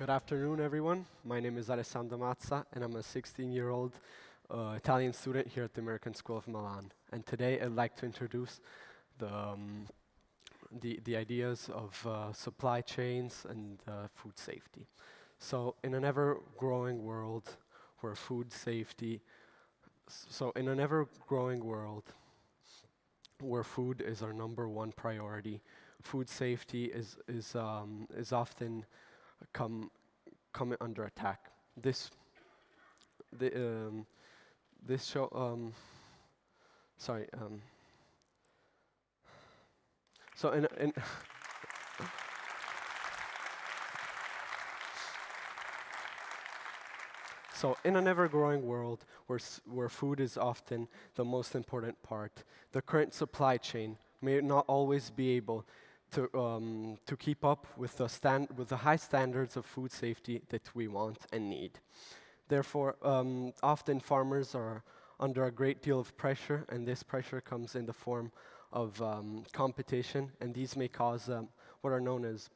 Good afternoon, everyone. My name is Alessandro Mazza, and I'm a 16-year-old uh, Italian student here at the American School of Milan. And today I'd like to introduce the, um, the, the, ideas of uh, supply chains and uh, food safety. So in an ever-growing world where food safety, so in an ever-growing world where food is our number one priority, food safety is, is, um, is often come, come under attack. This, the, um, this show, um, sorry. Um, so in, in So in an ever-growing world where, where food is often the most important part, the current supply chain may not always be able to, um, to keep up with the, stand with the high standards of food safety that we want and need. Therefore, um, often farmers are under a great deal of pressure, and this pressure comes in the form of um, competition, and these may cause um, what are known as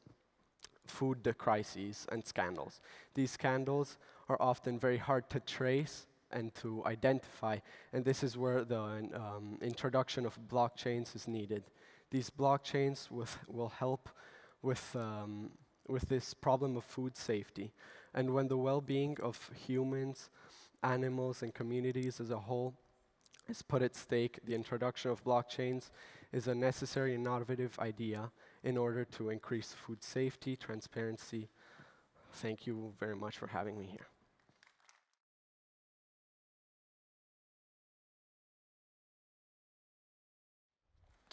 food crises and scandals. These scandals are often very hard to trace and to identify, and this is where the um, introduction of blockchains is needed these blockchains with, will help with, um, with this problem of food safety. And when the well-being of humans, animals, and communities as a whole is put at stake, the introduction of blockchains is a necessary and innovative idea in order to increase food safety, transparency. Thank you very much for having me here.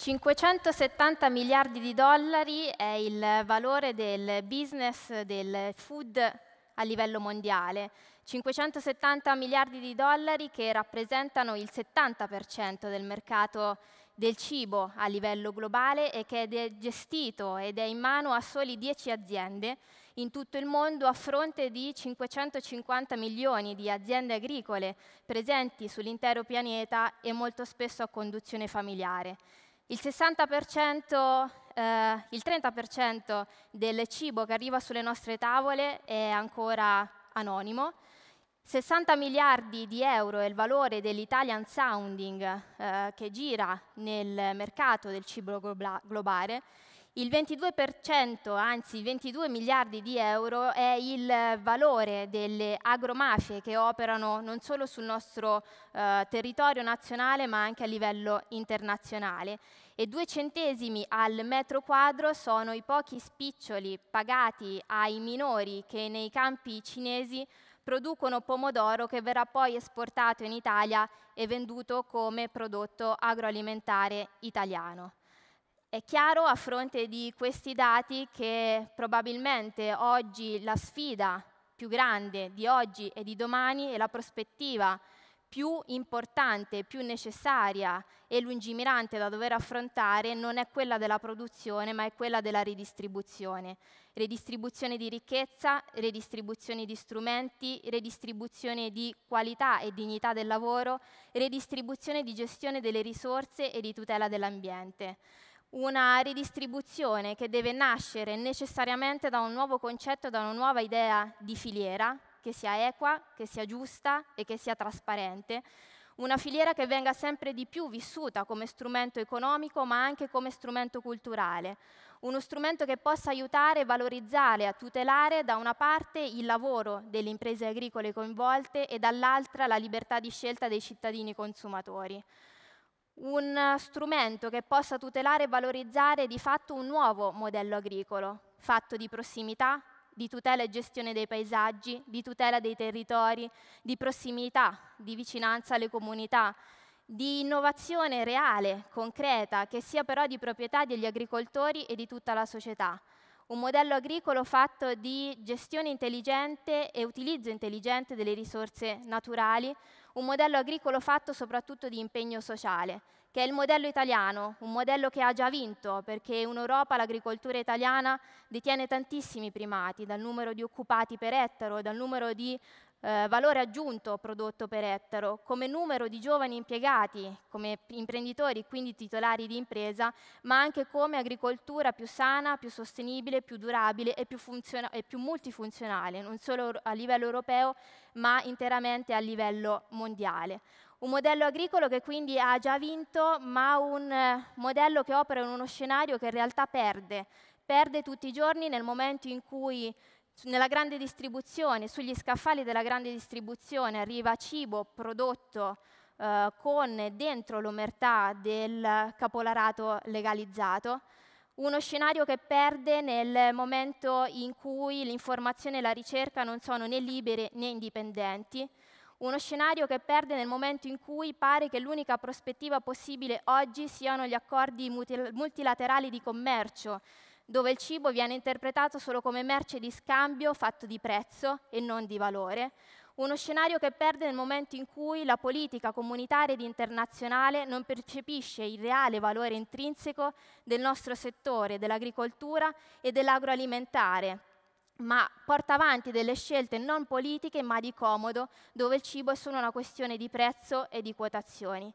570 miliardi di dollari è il valore del business del food a livello mondiale, 570 miliardi di dollari che rappresentano il 70% del mercato del cibo a livello globale e che è gestito ed è in mano a soli 10 aziende in tutto il mondo a fronte di 550 milioni di aziende agricole presenti sull'intero pianeta e molto spesso a conduzione familiare. Il 60%, eh, il 30% del cibo che arriva sulle nostre tavole è ancora anonimo. 60 miliardi di euro è il valore dell'Italian Sounding eh, che gira nel mercato del cibo globale. Il 22%, anzi 22 miliardi di euro, è il valore delle agromafie che operano non solo sul nostro eh, territorio nazionale ma anche a livello internazionale e due centesimi al metro quadro sono i pochi spiccioli pagati ai minori che nei campi cinesi producono pomodoro che verrà poi esportato in Italia e venduto come prodotto agroalimentare italiano. È chiaro a fronte di questi dati che probabilmente oggi la sfida più grande di oggi e di domani è la prospettiva più importante, più necessaria e lungimirante da dover affrontare non è quella della produzione, ma è quella della ridistribuzione. Redistribuzione di ricchezza, redistribuzione di strumenti, redistribuzione di qualità e dignità del lavoro, redistribuzione di gestione delle risorse e di tutela dell'ambiente. Una ridistribuzione che deve nascere necessariamente da un nuovo concetto, da una nuova idea di filiera, che sia equa, che sia giusta e che sia trasparente, una filiera che venga sempre di più vissuta come strumento economico ma anche come strumento culturale, uno strumento che possa aiutare, valorizzare e tutelare da una parte il lavoro delle imprese agricole coinvolte e dall'altra la libertà di scelta dei cittadini consumatori. Un strumento che possa tutelare e valorizzare di fatto un nuovo modello agricolo, fatto di prossimità, di tutela e gestione dei paesaggi, di tutela dei territori, di prossimità, di vicinanza alle comunità, di innovazione reale, concreta, che sia però di proprietà degli agricoltori e di tutta la società. Un modello agricolo fatto di gestione intelligente e utilizzo intelligente delle risorse naturali, un modello agricolo fatto soprattutto di impegno sociale, che è il modello italiano, un modello che ha già vinto, perché in Europa l'agricoltura italiana detiene tantissimi primati, dal numero di occupati per ettaro, dal numero di eh, valore aggiunto prodotto per ettaro, come numero di giovani impiegati, come imprenditori, quindi titolari di impresa, ma anche come agricoltura più sana, più sostenibile, più durabile e più, e più multifunzionale, non solo a livello europeo, ma interamente a livello mondiale. Un modello agricolo che quindi ha già vinto, ma un eh, modello che opera in uno scenario che in realtà perde, perde tutti i giorni nel momento in cui nella grande distribuzione, sugli scaffali della grande distribuzione arriva cibo prodotto eh, con dentro l'omertà del capolarato legalizzato, uno scenario che perde nel momento in cui l'informazione e la ricerca non sono né libere né indipendenti, uno scenario che perde nel momento in cui pare che l'unica prospettiva possibile oggi siano gli accordi multilaterali di commercio, dove il cibo viene interpretato solo come merce di scambio fatto di prezzo e non di valore. Uno scenario che perde nel momento in cui la politica comunitaria ed internazionale non percepisce il reale valore intrinseco del nostro settore, dell'agricoltura e dell'agroalimentare, ma porta avanti delle scelte non politiche ma di comodo, dove il cibo è solo una questione di prezzo e di quotazioni.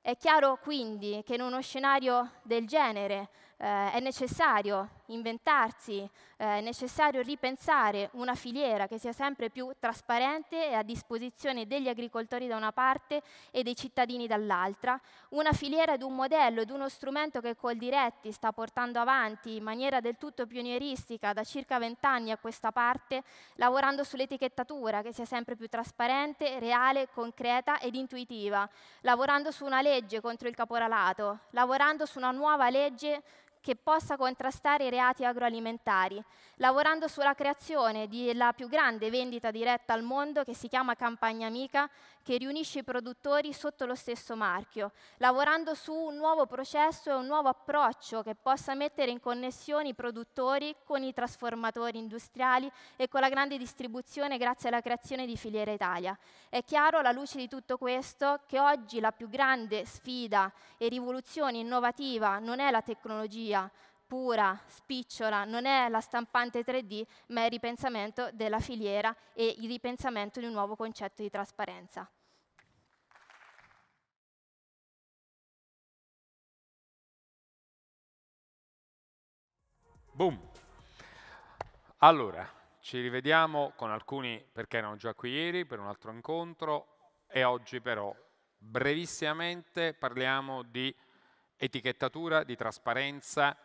È chiaro quindi che in uno scenario del genere, eh, è necessario inventarsi, eh, è necessario ripensare una filiera che sia sempre più trasparente e a disposizione degli agricoltori da una parte e dei cittadini dall'altra, una filiera ed un modello ed uno strumento che Coldiretti sta portando avanti in maniera del tutto pionieristica da circa vent'anni a questa parte, lavorando sull'etichettatura che sia sempre più trasparente, reale, concreta ed intuitiva, lavorando su una legge contro il caporalato, lavorando su una nuova legge che possa contrastare i reati agroalimentari, lavorando sulla creazione della più grande vendita diretta al mondo che si chiama Campagna Amica, che riunisce i produttori sotto lo stesso marchio, lavorando su un nuovo processo e un nuovo approccio che possa mettere in connessione i produttori con i trasformatori industriali e con la grande distribuzione grazie alla creazione di Filiera Italia. È chiaro alla luce di tutto questo che oggi la più grande sfida e rivoluzione innovativa non è la tecnologia, pura, spicciola, non è la stampante 3D, ma è il ripensamento della filiera e il ripensamento di un nuovo concetto di trasparenza. Boom. Allora, ci rivediamo con alcuni perché erano già qui ieri per un altro incontro e oggi però brevissimamente parliamo di etichettatura, di trasparenza,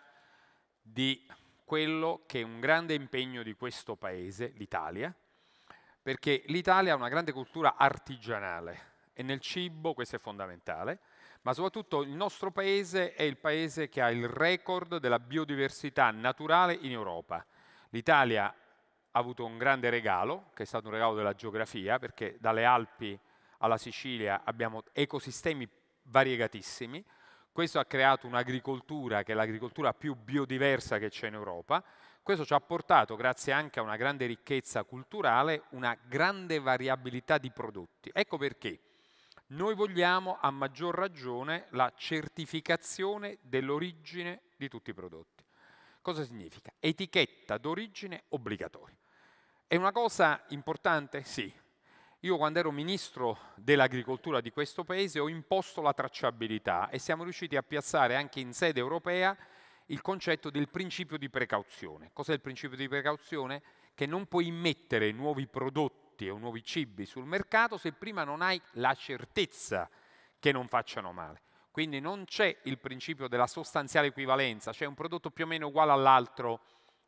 di quello che è un grande impegno di questo paese, l'Italia, perché l'Italia ha una grande cultura artigianale e nel cibo questo è fondamentale, ma soprattutto il nostro paese è il paese che ha il record della biodiversità naturale in Europa. L'Italia ha avuto un grande regalo, che è stato un regalo della geografia, perché dalle Alpi alla Sicilia abbiamo ecosistemi variegatissimi, questo ha creato un'agricoltura che è l'agricoltura più biodiversa che c'è in Europa. Questo ci ha portato, grazie anche a una grande ricchezza culturale, una grande variabilità di prodotti. Ecco perché noi vogliamo a maggior ragione la certificazione dell'origine di tutti i prodotti. Cosa significa? Etichetta d'origine obbligatoria. È una cosa importante? Sì, io quando ero ministro dell'agricoltura di questo paese ho imposto la tracciabilità e siamo riusciti a piazzare anche in sede europea il concetto del principio di precauzione. Cos'è il principio di precauzione? Che non puoi immettere nuovi prodotti o nuovi cibi sul mercato se prima non hai la certezza che non facciano male. Quindi non c'è il principio della sostanziale equivalenza, cioè un prodotto più o meno uguale all'altro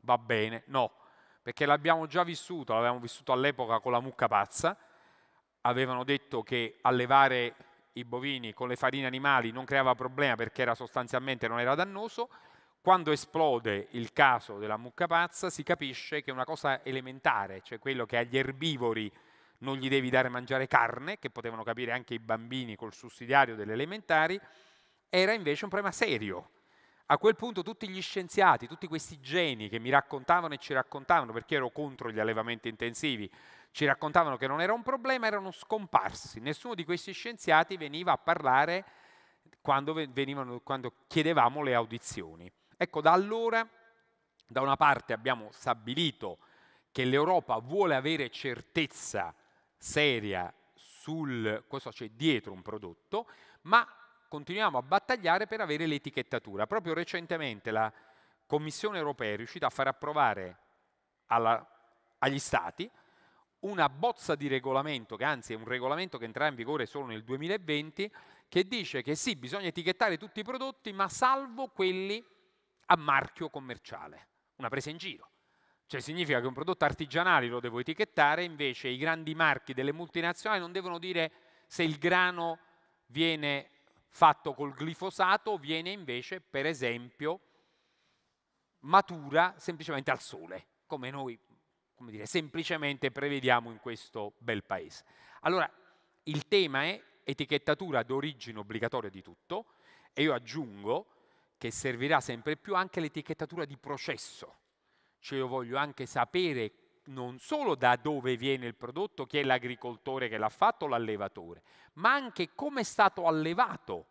va bene, no, perché l'abbiamo già vissuto, l'abbiamo vissuto all'epoca con la mucca pazza, avevano detto che allevare i bovini con le farine animali non creava problema perché era sostanzialmente non era dannoso, quando esplode il caso della mucca pazza si capisce che una cosa elementare, cioè quello che agli erbivori non gli devi dare mangiare carne, che potevano capire anche i bambini col sussidiario delle elementari, era invece un problema serio. A quel punto tutti gli scienziati, tutti questi geni che mi raccontavano e ci raccontavano, perché ero contro gli allevamenti intensivi, ci raccontavano che non era un problema, erano scomparsi. Nessuno di questi scienziati veniva a parlare quando, venivano, quando chiedevamo le audizioni. Ecco, da allora, da una parte abbiamo stabilito che l'Europa vuole avere certezza seria sul cosa c'è dietro un prodotto, ma continuiamo a battagliare per avere l'etichettatura. Proprio recentemente la Commissione europea è riuscita a far approvare alla, agli Stati una bozza di regolamento, che anzi è un regolamento che entrerà in vigore solo nel 2020, che dice che sì, bisogna etichettare tutti i prodotti, ma salvo quelli a marchio commerciale. Una presa in giro. Cioè significa che un prodotto artigianale lo devo etichettare, invece i grandi marchi delle multinazionali non devono dire se il grano viene fatto col glifosato o viene invece, per esempio, matura semplicemente al sole, come noi come dire, semplicemente prevediamo in questo bel paese. Allora, il tema è etichettatura d'origine obbligatoria di tutto e io aggiungo che servirà sempre più anche l'etichettatura di processo. Cioè io voglio anche sapere non solo da dove viene il prodotto, chi è l'agricoltore che l'ha fatto, l'allevatore, ma anche come è stato allevato,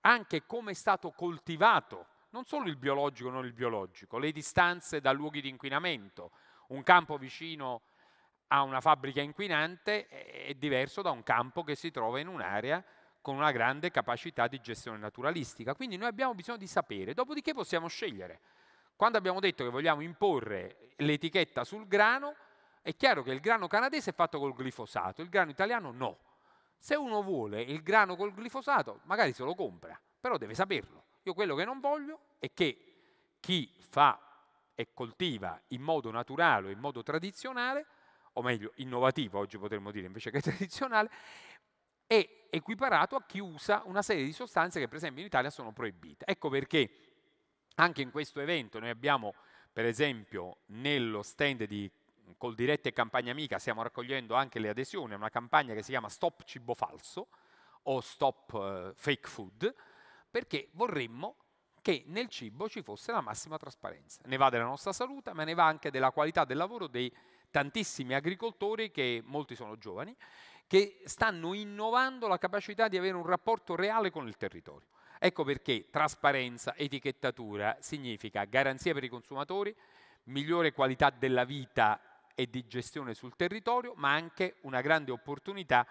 anche come è stato coltivato, non solo il biologico, non il biologico, le distanze da luoghi di inquinamento, un campo vicino a una fabbrica inquinante è diverso da un campo che si trova in un'area con una grande capacità di gestione naturalistica. Quindi noi abbiamo bisogno di sapere, dopodiché possiamo scegliere. Quando abbiamo detto che vogliamo imporre l'etichetta sul grano, è chiaro che il grano canadese è fatto col glifosato, il grano italiano no. Se uno vuole il grano col glifosato, magari se lo compra, però deve saperlo. Io quello che non voglio è che chi fa e coltiva in modo naturale o in modo tradizionale, o meglio innovativo oggi potremmo dire invece che tradizionale, è equiparato a chi usa una serie di sostanze che per esempio in Italia sono proibite. Ecco perché anche in questo evento noi abbiamo per esempio nello stand di Coldiretti e Campagna Amica stiamo raccogliendo anche le adesioni a una campagna che si chiama Stop Cibo Falso o Stop eh, Fake Food perché vorremmo che nel cibo ci fosse la massima trasparenza. Ne va della nostra salute, ma ne va anche della qualità del lavoro dei tantissimi agricoltori, che molti sono giovani, che stanno innovando la capacità di avere un rapporto reale con il territorio. Ecco perché trasparenza, etichettatura significa garanzia per i consumatori, migliore qualità della vita e di gestione sul territorio, ma anche una grande opportunità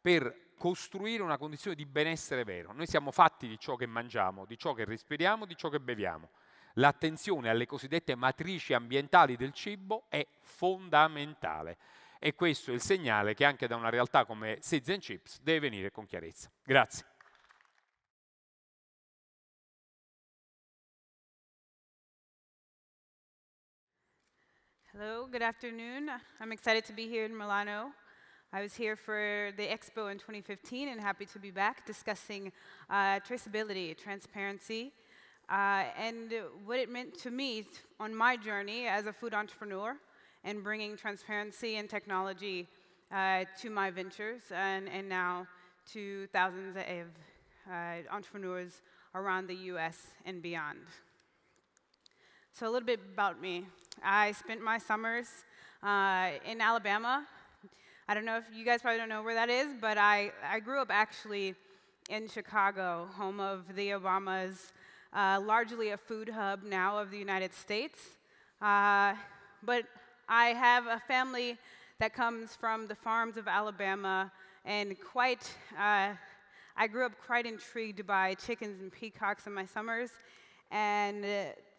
per costruire una condizione di benessere vero. Noi siamo fatti di ciò che mangiamo, di ciò che respiriamo, di ciò che beviamo. L'attenzione alle cosiddette matrici ambientali del cibo è fondamentale e questo è il segnale che anche da una realtà come Seeds and Chips deve venire con chiarezza. Grazie. Hello, good afternoon. I'm excited to be here in Milano I was here for the expo in 2015 and happy to be back discussing uh, traceability, transparency, uh, and what it meant to me on my journey as a food entrepreneur and bringing transparency and technology uh, to my ventures and, and, now to thousands of uh, entrepreneurs around the US and beyond. So, a little bit about me. I spent my summers uh, in Alabama I don't know if you guys probably don't know where that is, but I, I grew up actually in Chicago, home of the Obamas, uh, largely a food hub now of the United States. Uh, but I have a family that comes from the farms of Alabama and quite, uh, I grew up quite intrigued by chickens and peacocks in my summers and uh,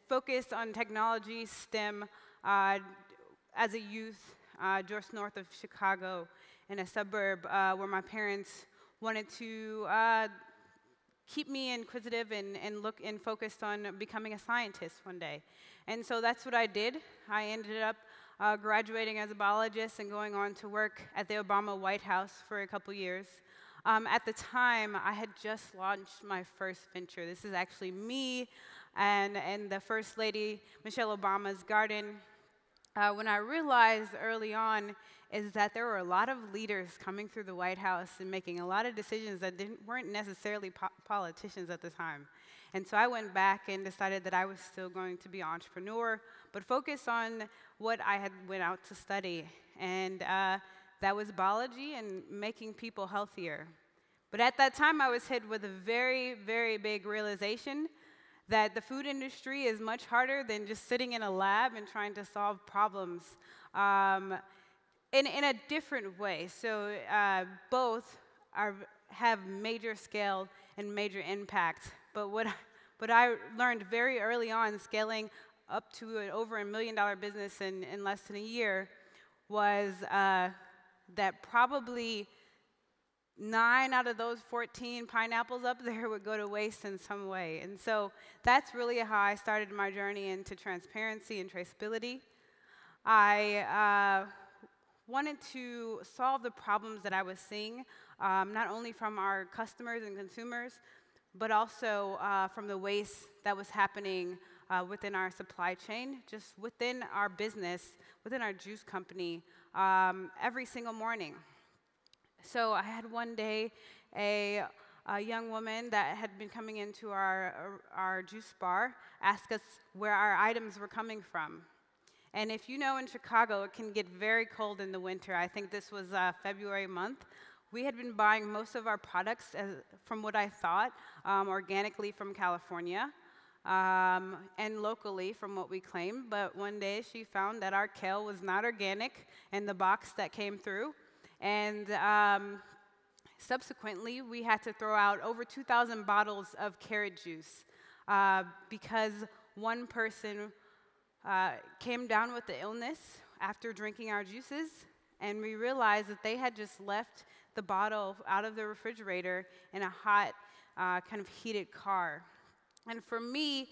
focused on technology, STEM uh, as a youth uh, just north of Chicago, in a suburb uh, where my parents wanted to uh, keep me inquisitive and, and look and focused on becoming a scientist one day. And so that's what I did. I ended up uh, graduating as a biologist and going on to work at the Obama White House for a couple years. Um, at the time, I had just launched my first venture. This is actually me and, and the First Lady Michelle Obama's garden uh, when I realized early on is that there were a lot of leaders coming through the White House and making a lot of decisions that weren't necessarily po politicians at the time. And so I went back and decided that I was still going to be an entrepreneur, but focus on what I had went out to study. And uh, that was biology and making people healthier. But at that time, I was hit with a very, very big realization that the food industry is much harder than just sitting in a lab and trying to solve problems um, in, in a different way. So uh, both are, have major scale and major impact. But what, what I learned very early on, scaling up to an over a million dollar business in, in less than a year, was uh, that probably nine out of those 14 pineapples up there would go to waste in some way. And so that's really how I started my journey into transparency and traceability. I uh, wanted to solve the problems that I was seeing, um, not only from our customers and consumers, but also uh, from the waste that was happening uh, within our supply chain, just within our business, within our juice company, um, every single morning. So I had one day a, a young woman that had been coming into our, our juice bar ask us where our items were coming from. And if you know in Chicago, it can get very cold in the winter. I think this was uh, February month. We had been buying most of our products, as, from what I thought, um, organically from California um, and locally from what we claimed. But one day she found that our kale was not organic in the box that came through. And um, subsequently, we had to throw out over 2,000 bottles of carrot juice uh, because one person uh, came down with the illness after drinking our juices, and we realized that they had just left the bottle out of the refrigerator in a hot, uh, kind of heated car. And for me,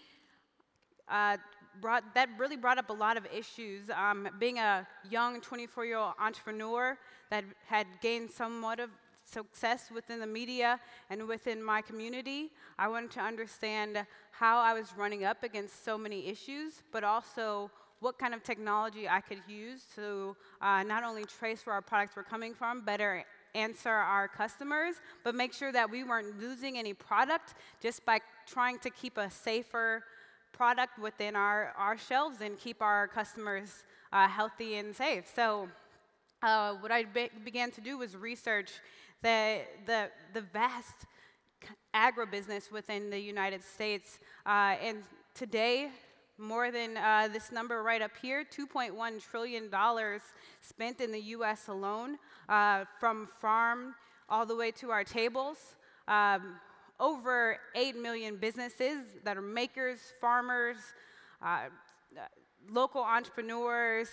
uh, brought, that really brought up a lot of issues. Um, being a young 24 year old entrepreneur that had gained somewhat of success within the media and within my community, I wanted to understand how I was running up against so many issues, but also what kind of technology I could use to uh, not only trace where our products were coming from, better answer our customers, but make sure that we weren't losing any product just by trying to keep a safer product within our, our shelves and keep our customers uh, healthy and safe. So uh, what I be began to do was research the, the, the vast agribusiness within the United States. Uh, and today, more than uh, this number right up here, $2.1 trillion spent in the US alone, uh, from farm all the way to our tables. Um, over 8 million businesses that are makers, farmers, uh, uh, local entrepreneurs,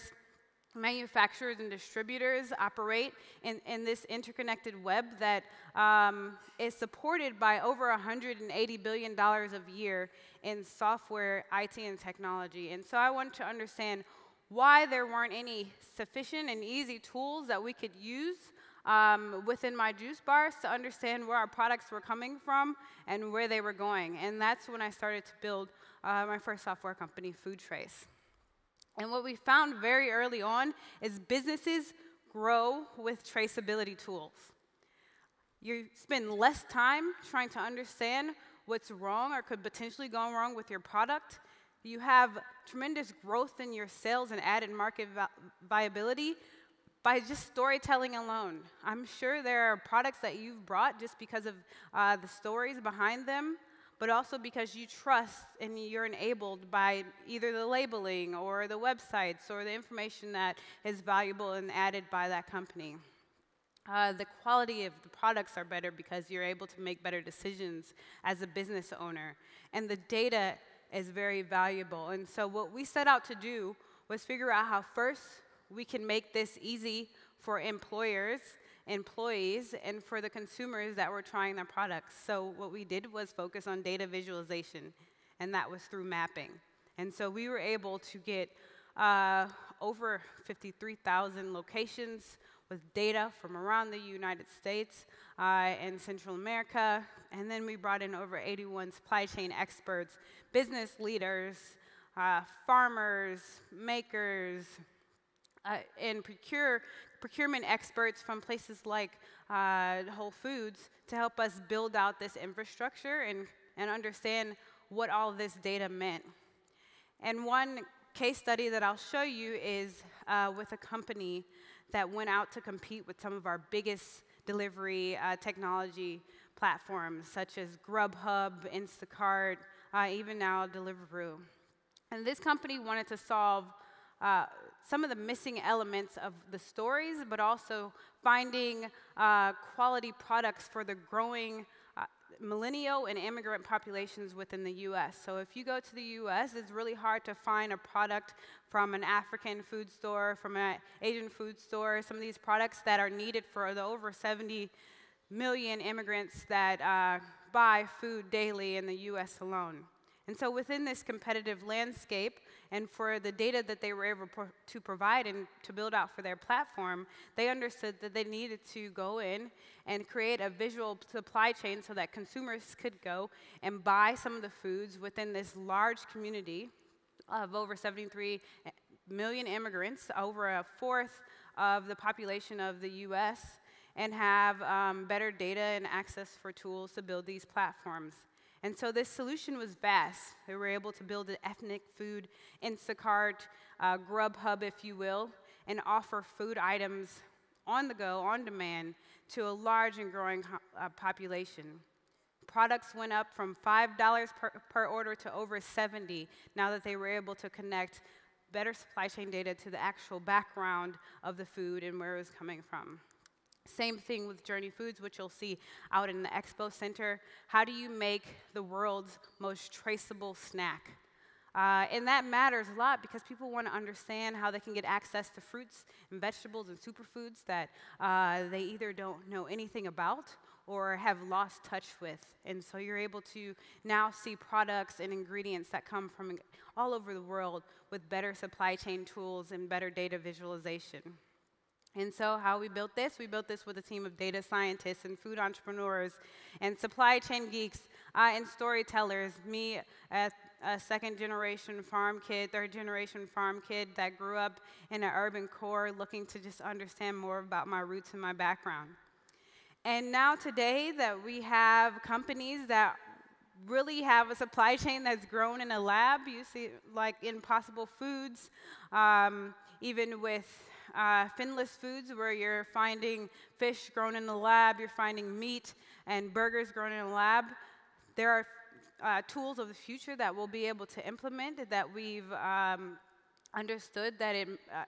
manufacturers and distributors operate in, in this interconnected web that um, is supported by over $180 billion a year in software, IT, and technology. And so I want to understand why there weren't any sufficient and easy tools that we could use um, within my juice bars to understand where our products were coming from and where they were going. And that's when I started to build uh, my first software company, Food Trace. And what we found very early on is businesses grow with traceability tools. You spend less time trying to understand what's wrong or could potentially go wrong with your product. You have tremendous growth in your sales and added market vi viability by just storytelling alone. I'm sure there are products that you've brought just because of uh, the stories behind them, but also because you trust and you're enabled by either the labeling or the websites or the information that is valuable and added by that company. Uh, the quality of the products are better because you're able to make better decisions as a business owner. And the data is very valuable. And so, what we set out to do was figure out how first we can make this easy for employers, employees, and for the consumers that were trying their products. So what we did was focus on data visualization, and that was through mapping. And so we were able to get uh, over 53,000 locations with data from around the United States uh, and Central America. And then we brought in over 81 supply chain experts, business leaders, uh, farmers, makers, uh, and procure procurement experts from places like uh, Whole Foods to help us build out this infrastructure and, and understand what all this data meant. And one case study that I'll show you is uh, with a company that went out to compete with some of our biggest delivery uh, technology platforms, such as Grubhub, Instacart, uh, even now Deliveroo. And this company wanted to solve uh, some of the missing elements of the stories, but also finding uh, quality products for the growing uh, millennial and immigrant populations within the US. So if you go to the US, it's really hard to find a product from an African food store, from an Asian food store, some of these products that are needed for the over 70 million immigrants that uh, buy food daily in the US alone. And so within this competitive landscape, and for the data that they were able to provide and to build out for their platform, they understood that they needed to go in and create a visual supply chain so that consumers could go and buy some of the foods within this large community of over 73 million immigrants, over a fourth of the population of the US, and have um, better data and access for tools to build these platforms. And so this solution was vast. They were able to build an ethnic food Instacart, uh, Grubhub, if you will, and offer food items on the go, on demand, to a large and growing uh, population. Products went up from $5 per, per order to over 70 now that they were able to connect better supply chain data to the actual background of the food and where it was coming from. Same thing with Journey Foods, which you'll see out in the expo center. How do you make the world's most traceable snack? Uh, and that matters a lot because people want to understand how they can get access to fruits and vegetables and superfoods that uh, they either don't know anything about or have lost touch with. And so you're able to now see products and ingredients that come from all over the world with better supply chain tools and better data visualization. And so, how we built this? We built this with a team of data scientists and food entrepreneurs and supply chain geeks uh, and storytellers. Me, a, a second generation farm kid, third generation farm kid that grew up in an urban core looking to just understand more about my roots and my background. And now, today, that we have companies that really have a supply chain that's grown in a lab, you see, like Impossible Foods, um, even with uh, finless foods where you're finding fish grown in the lab, you're finding meat and burgers grown in the lab. There are uh, tools of the future that we'll be able to implement that we've um, understood that it, uh,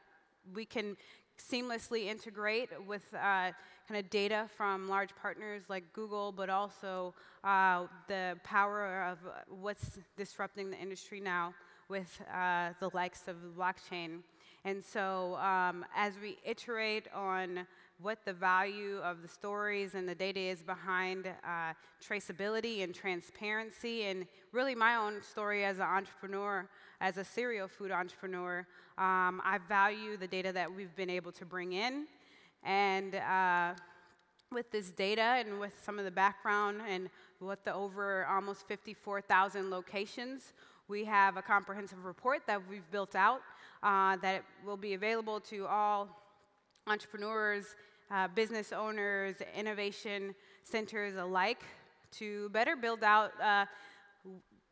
we can seamlessly integrate with uh, kind of data from large partners like Google, but also uh, the power of what's disrupting the industry now with uh, the likes of blockchain. And so um, as we iterate on what the value of the stories and the data is behind uh, traceability and transparency, and really my own story as an entrepreneur, as a serial food entrepreneur, um, I value the data that we've been able to bring in. And uh, with this data and with some of the background and what the over almost 54,000 locations, we have a comprehensive report that we've built out uh, that will be available to all entrepreneurs, uh, business owners, innovation centers alike to better build out uh,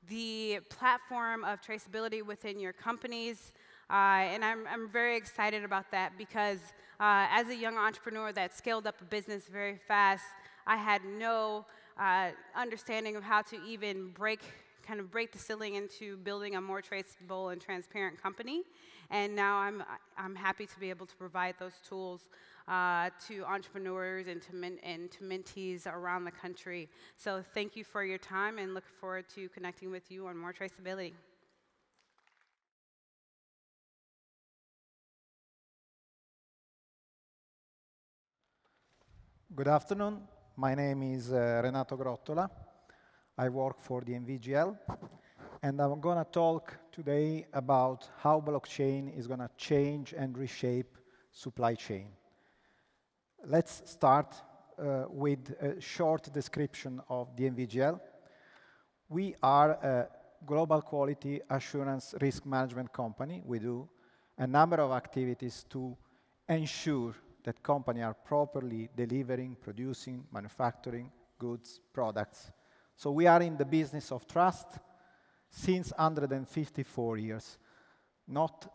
the platform of traceability within your companies. Uh, and I'm, I'm, very excited about that because uh, as a young entrepreneur that scaled up a business very fast, I had no uh, understanding of how to even break, kind of break the ceiling into building a more traceable and transparent company. And now I'm, I'm happy to be able to provide those tools uh, to entrepreneurs and to, and to mentees around the country. So thank you for your time and look forward to connecting with you on more traceability. Good afternoon. My name is uh, Renato Grottola. I work for the NVGL and I'm going to talk today about how blockchain is going to change and reshape supply chain. Let's start uh, with a short description of the NVGL. We are a global quality assurance risk management company. We do a number of activities to ensure that companies are properly delivering, producing, manufacturing goods, products. So we are in the business of trust, since 154 years. Not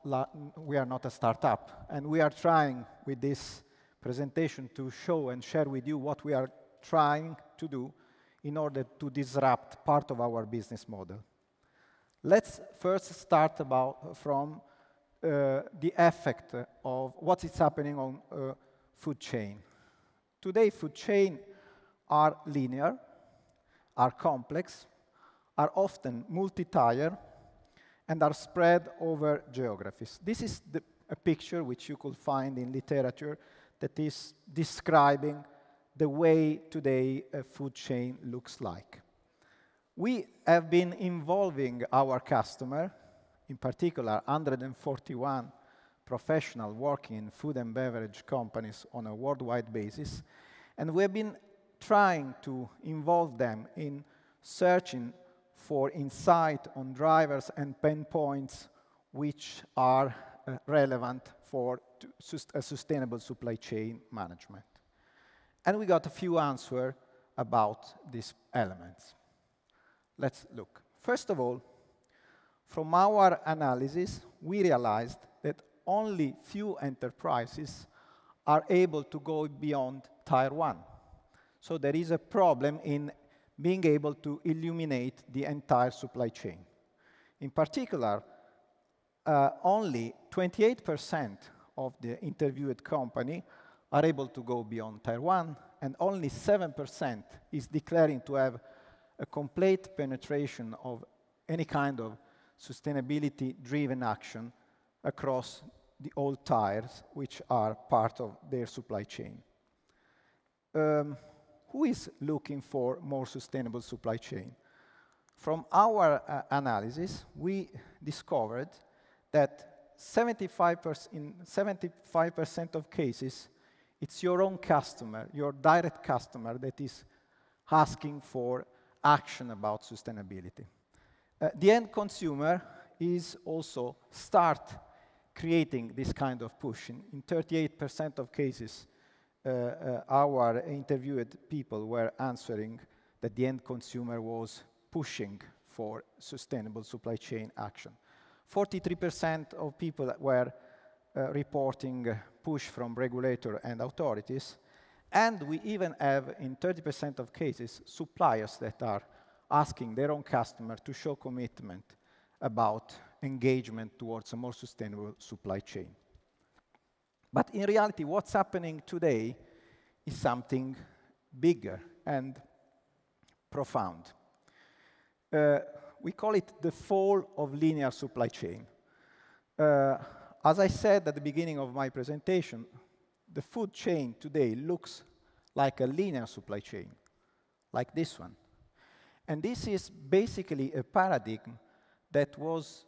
we are not a startup, and we are trying with this presentation to show and share with you what we are trying to do in order to disrupt part of our business model. Let's first start about, from uh, the effect of what is happening on uh, food chain. Today, food chain are linear, are complex, are often multi-tier and are spread over geographies. This is the, a picture which you could find in literature that is describing the way today a food chain looks like. We have been involving our customer, in particular 141 professional working in food and beverage companies on a worldwide basis, and we have been trying to involve them in searching for insight on drivers and pain points which are uh, relevant for a sustainable supply chain management. And we got a few answers about these elements. Let's look. First of all, from our analysis, we realized that only few enterprises are able to go beyond tier one. So there is a problem in being able to illuminate the entire supply chain. In particular, uh, only 28% of the interviewed company are able to go beyond Taiwan, and only 7% is declaring to have a complete penetration of any kind of sustainability-driven action across the old tires, which are part of their supply chain. Um, who is looking for more sustainable supply chain? From our uh, analysis, we discovered that 75% in 75% of cases, it's your own customer, your direct customer that is asking for action about sustainability. Uh, the end consumer is also start creating this kind of push. In, in 38% of cases, uh, uh, our interviewed people were answering that the end consumer was pushing for sustainable supply chain action. 43% of people were uh, reporting push from regulator and authorities, and we even have, in 30% of cases, suppliers that are asking their own customer to show commitment about engagement towards a more sustainable supply chain. But in reality, what's happening today is something bigger and profound. Uh, we call it the fall of linear supply chain. Uh, as I said at the beginning of my presentation, the food chain today looks like a linear supply chain, like this one. And this is basically a paradigm that was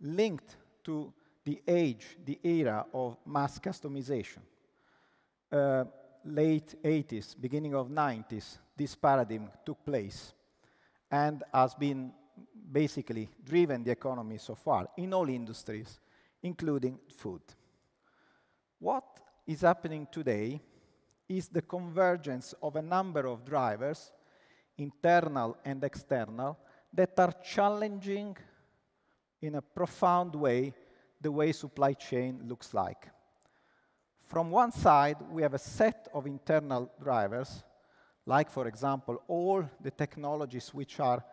linked to the age, the era of mass customization. Uh, late 80s, beginning of 90s, this paradigm took place and has been basically driven the economy so far in all industries, including food. What is happening today is the convergence of a number of drivers, internal and external, that are challenging in a profound way the way supply chain looks like. From one side, we have a set of internal drivers, like, for example, all the technologies which are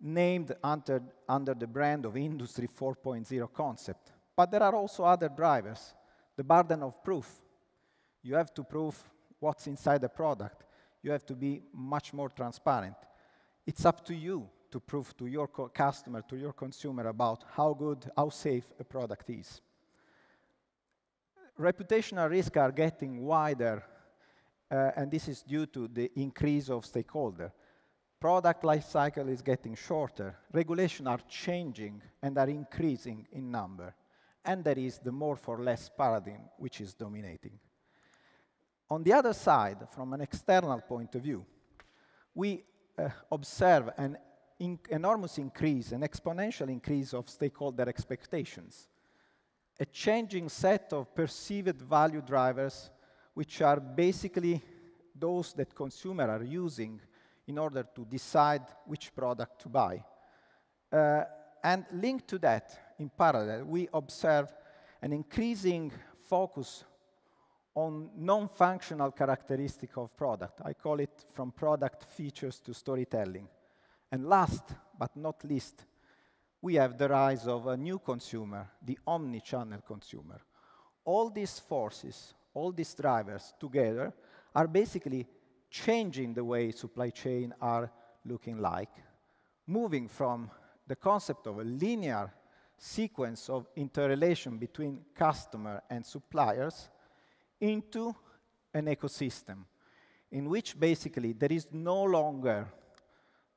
named under, under the brand of Industry 4.0 concept. But there are also other drivers, the burden of proof. You have to prove what's inside the product. You have to be much more transparent. It's up to you to prove to your customer, to your consumer about how good, how safe a product is. Reputational risks are getting wider, uh, and this is due to the increase of stakeholder. Product life cycle is getting shorter. Regulation are changing and are increasing in number. And there is the more for less paradigm, which is dominating. On the other side, from an external point of view, we uh, observe an in enormous increase, an exponential increase of stakeholder expectations, a changing set of perceived value drivers, which are basically those that consumers are using in order to decide which product to buy. Uh, and linked to that, in parallel, we observe an increasing focus on non-functional characteristic of product. I call it from product features to storytelling. And last but not least, we have the rise of a new consumer, the omni-channel consumer. All these forces, all these drivers together are basically changing the way supply chain are looking like, moving from the concept of a linear sequence of interrelation between customer and suppliers into an ecosystem in which basically there is no longer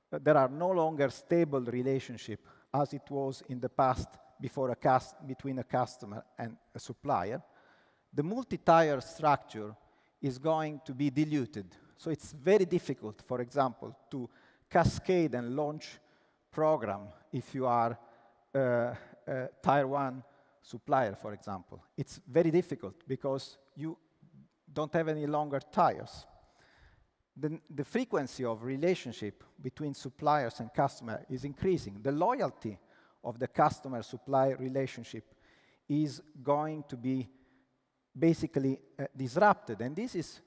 there are no longer stable relationship as it was in the past before a between a customer and a supplier, the multi-tier structure is going to be diluted. So it's very difficult, for example, to cascade and launch program if you are uh, a tier one supplier, for example. It's very difficult because you don't have any longer tires the, the frequency of relationship between suppliers and customer is increasing. The loyalty of the customer-supply relationship is going to be basically uh, disrupted. And this is,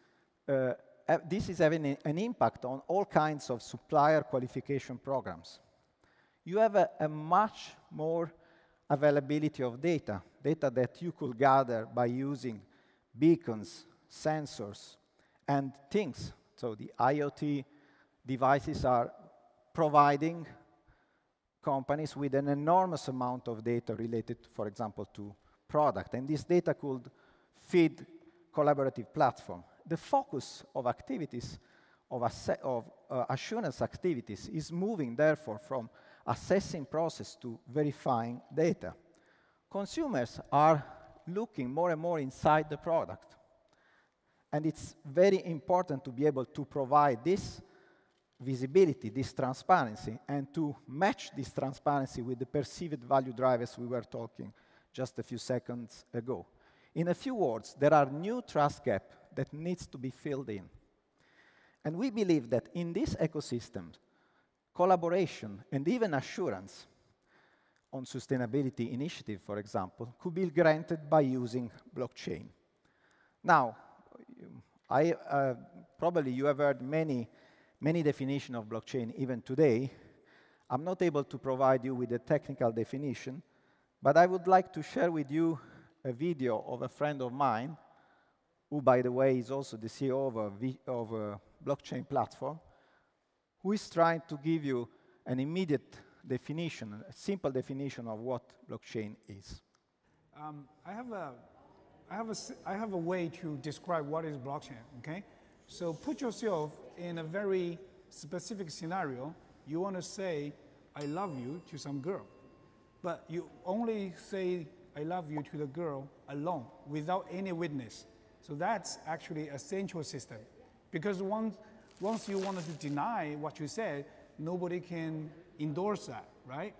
uh, uh this is having an impact on all kinds of supplier qualification programs. You have a, a much more availability of data, data that you could gather by using beacons, sensors, and things so the IoT devices are providing companies with an enormous amount of data related, for example, to product. And this data could feed collaborative platform. The focus of activities, of, of uh, assurance activities, is moving, therefore, from assessing process to verifying data. Consumers are looking more and more inside the product. And it's very important to be able to provide this visibility, this transparency, and to match this transparency with the perceived value drivers we were talking just a few seconds ago. In a few words, there are new trust gap that needs to be filled in. And we believe that in this ecosystem, collaboration and even assurance on sustainability initiative, for example, could be granted by using blockchain. Now, I, uh, probably you have heard many, many definitions of blockchain even today. I'm not able to provide you with a technical definition, but I would like to share with you a video of a friend of mine, who, by the way, is also the CEO of of a blockchain platform, who is trying to give you an immediate definition, a simple definition of what blockchain is. Um, I have a I have, a, I have a way to describe what is blockchain, okay? So put yourself in a very specific scenario. You want to say, I love you to some girl, but you only say, I love you to the girl alone without any witness. So that's actually a central system. Because once, once you wanted to deny what you said, nobody can endorse that, right?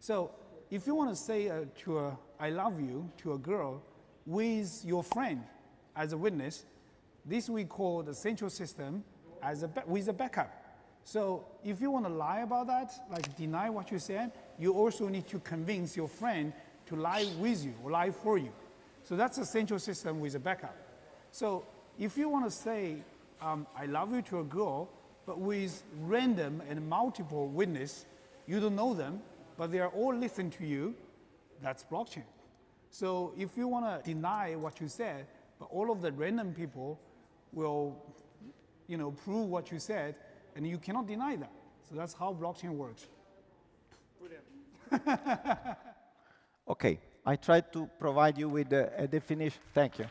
So if you want to say uh, to a, I love you to a girl with your friend as a witness. This we call the central system as a with a backup. So if you want to lie about that, like deny what you said, you also need to convince your friend to lie with you or lie for you. So that's a central system with a backup. So if you want to say, um, I love you to a girl, but with random and multiple witness, you don't know them, but they are all listening to you, that's blockchain. So if you want to deny what you said, but all of the random people will, you know, prove what you said, and you cannot deny that. So that's how blockchain works. Brilliant. okay, I tried to provide you with a, a definition. Thank you.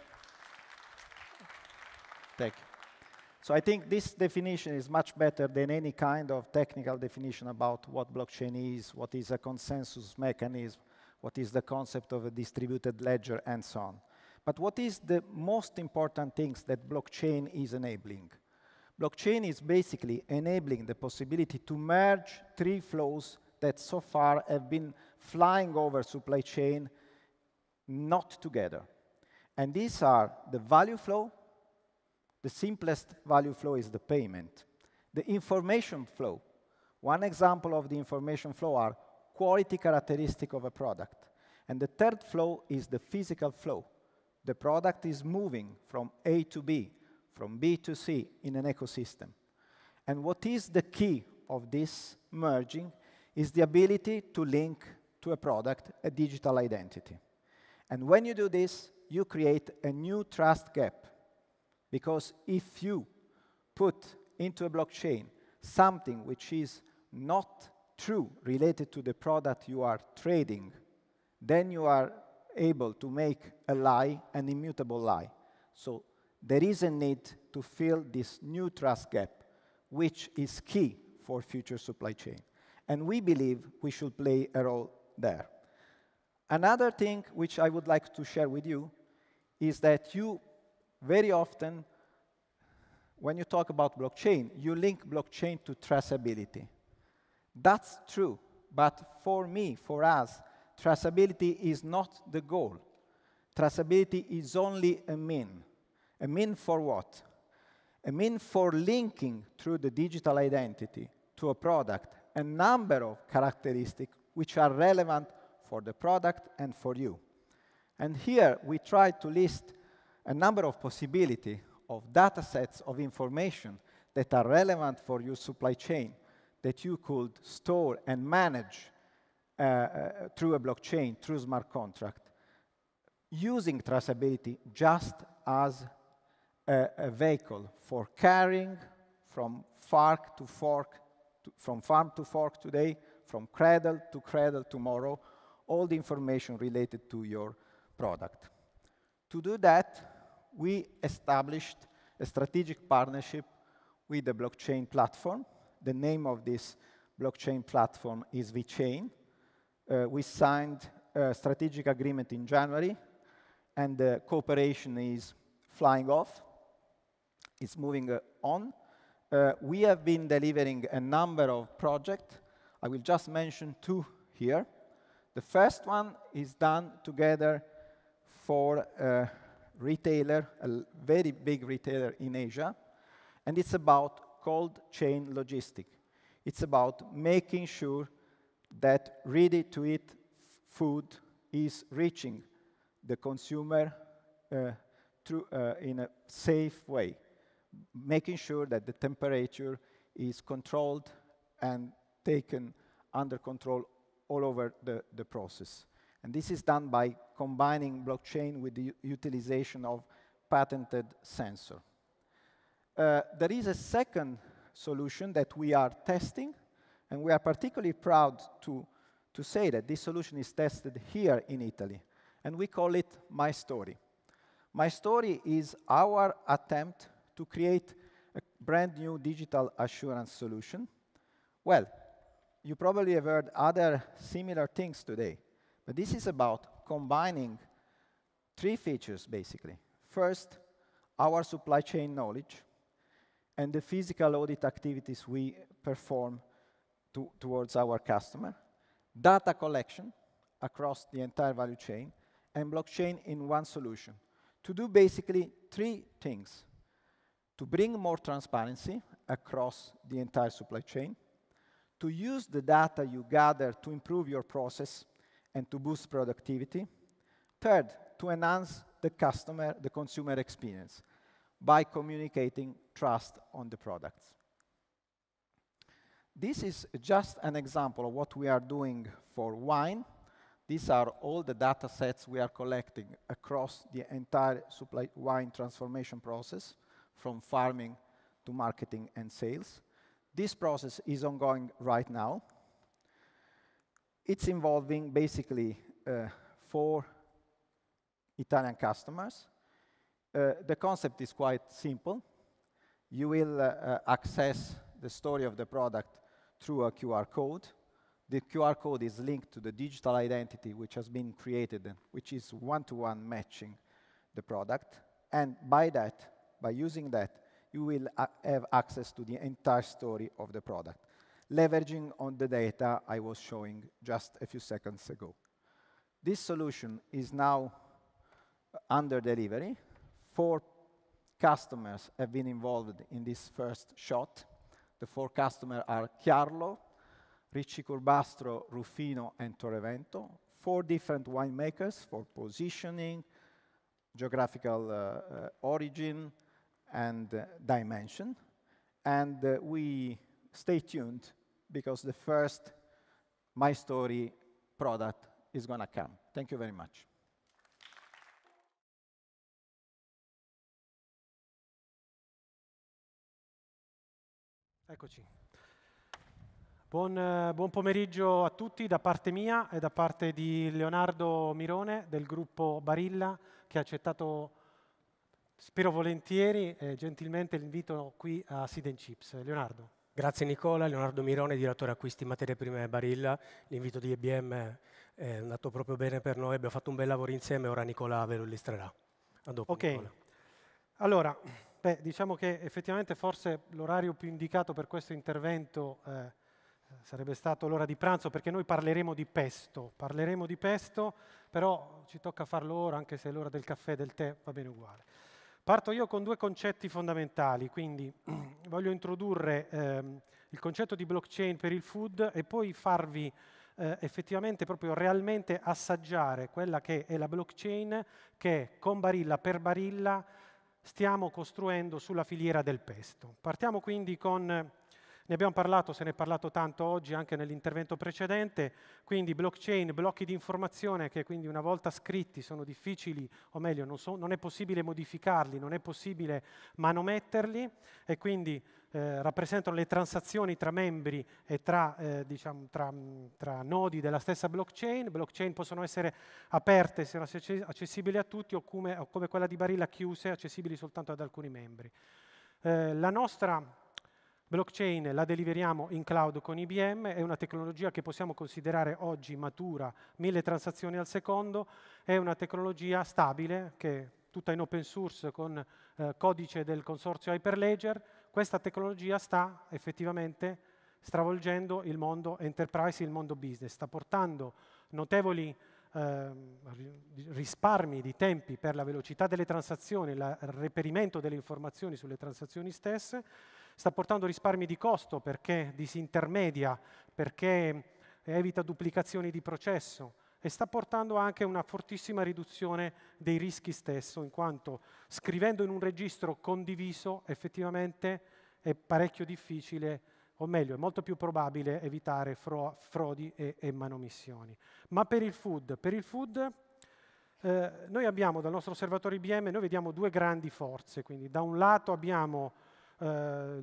Thank you. So I think this definition is much better than any kind of technical definition about what blockchain is, what is a consensus mechanism what is the concept of a distributed ledger, and so on. But what is the most important things that blockchain is enabling? Blockchain is basically enabling the possibility to merge three flows that so far have been flying over supply chain not together. And these are the value flow. The simplest value flow is the payment. The information flow. One example of the information flow are quality characteristic of a product. And the third flow is the physical flow. The product is moving from A to B, from B to C in an ecosystem. And what is the key of this merging is the ability to link to a product a digital identity. And when you do this, you create a new trust gap. Because if you put into a blockchain something which is not true related to the product you are trading, then you are able to make a lie an immutable lie. So there is a need to fill this new trust gap, which is key for future supply chain. And we believe we should play a role there. Another thing which I would like to share with you is that you very often, when you talk about blockchain, you link blockchain to traceability. That's true, but for me, for us, traceability is not the goal. Traceability is only a mean. A mean for what? A mean for linking through the digital identity to a product a number of characteristics which are relevant for the product and for you. And here we try to list a number of possibility of data sets of information that are relevant for your supply chain that you could store and manage uh, uh, through a blockchain, through smart contract, using traceability just as a, a vehicle for carrying from to fork, to, from farm to fork today, from cradle to cradle tomorrow, all the information related to your product. To do that, we established a strategic partnership with the blockchain platform the name of this blockchain platform is VChain. Uh, we signed a strategic agreement in January, and the cooperation is flying off. It's moving uh, on. Uh, we have been delivering a number of projects. I will just mention two here. The first one is done together for a retailer, a very big retailer in Asia, and it's about cold chain logistic. It's about making sure that ready-to-eat food is reaching the consumer uh, through, uh, in a safe way, making sure that the temperature is controlled and taken under control all over the, the process. And this is done by combining blockchain with the utilization of patented sensor. Uh, there is a second solution that we are testing, and we are particularly proud to, to say that this solution is tested here in Italy, and we call it My Story. My Story is our attempt to create a brand new digital assurance solution. Well, you probably have heard other similar things today, but this is about combining three features, basically. First, our supply chain knowledge and the physical audit activities we perform to, towards our customer, data collection across the entire value chain, and blockchain in one solution to do basically three things. To bring more transparency across the entire supply chain, to use the data you gather to improve your process and to boost productivity. Third, to enhance the customer, the consumer experience by communicating trust on the products. This is just an example of what we are doing for wine. These are all the data sets we are collecting across the entire supply wine transformation process, from farming to marketing and sales. This process is ongoing right now. It's involving basically uh, four Italian customers uh, the concept is quite simple. You will uh, uh, access the story of the product through a QR code. The QR code is linked to the digital identity which has been created, which is one-to-one -one matching the product. And by that, by using that, you will have access to the entire story of the product, leveraging on the data I was showing just a few seconds ago. This solution is now under delivery four customers have been involved in this first shot. The four customers are Chiarlo, Ricci Curbastro, Rufino, and Torrevento. Four different winemakers for positioning, geographical uh, uh, origin, and uh, dimension. And uh, we stay tuned because the first My Story product is going to come. Thank you very much. Eccoci. Buon, eh, buon, pomeriggio a tutti da parte mia e da parte di Leonardo Mirone del gruppo Barilla che ha accettato, spero volentieri, eh, gentilmente l'invito qui a Siden Chips. Leonardo. Grazie Nicola, Leonardo Mirone, direttore acquisti materie prime Barilla. L'invito di IBM è andato proprio bene per noi, abbiamo fatto un bel lavoro insieme, ora Nicola ve lo illustrerà. A dopo, Ok. Nicola. Allora, Beh, diciamo che effettivamente forse l'orario più indicato per questo intervento eh, sarebbe stato l'ora di pranzo, perché noi parleremo di pesto, parleremo di pesto, però ci tocca farlo ora, anche se è l'ora del caffè e del tè, va bene uguale. Parto io con due concetti fondamentali, quindi voglio introdurre ehm, il concetto di blockchain per il food e poi farvi eh, effettivamente proprio realmente assaggiare quella che è la blockchain che con barilla per barilla stiamo costruendo sulla filiera del pesto. Partiamo quindi con, ne abbiamo parlato, se ne è parlato tanto oggi anche nell'intervento precedente, quindi blockchain, blocchi di informazione che quindi una volta scritti sono difficili, o meglio non, so, non è possibile modificarli, non è possibile manometterli e quindi eh, rappresentano le transazioni tra membri e tra, eh, diciamo, tra, mm, tra, nodi della stessa blockchain. Blockchain possono essere aperte se accessibili a tutti o come, o come, quella di Barilla chiuse, accessibili soltanto ad alcuni membri. Eh, la nostra blockchain la deliveriamo in cloud con IBM, è una tecnologia che possiamo considerare oggi matura, mille transazioni al secondo, è una tecnologia stabile che tutta in open source con eh, codice del consorzio Hyperledger, questa tecnologia sta effettivamente stravolgendo il mondo enterprise, il mondo business, sta portando notevoli eh, risparmi di tempi per la velocità delle transazioni, il reperimento delle informazioni sulle transazioni stesse, sta portando risparmi di costo perché disintermedia, perché evita duplicazioni di processo, e sta portando anche a una fortissima riduzione dei rischi stesso, in quanto scrivendo in un registro condiviso effettivamente è parecchio difficile, o meglio, è molto più probabile evitare fro frodi e, e, manomissioni. Ma per il food, per il food eh, noi abbiamo dal nostro osservatorio IBM, noi vediamo due grandi forze, quindi da un lato abbiamo eh,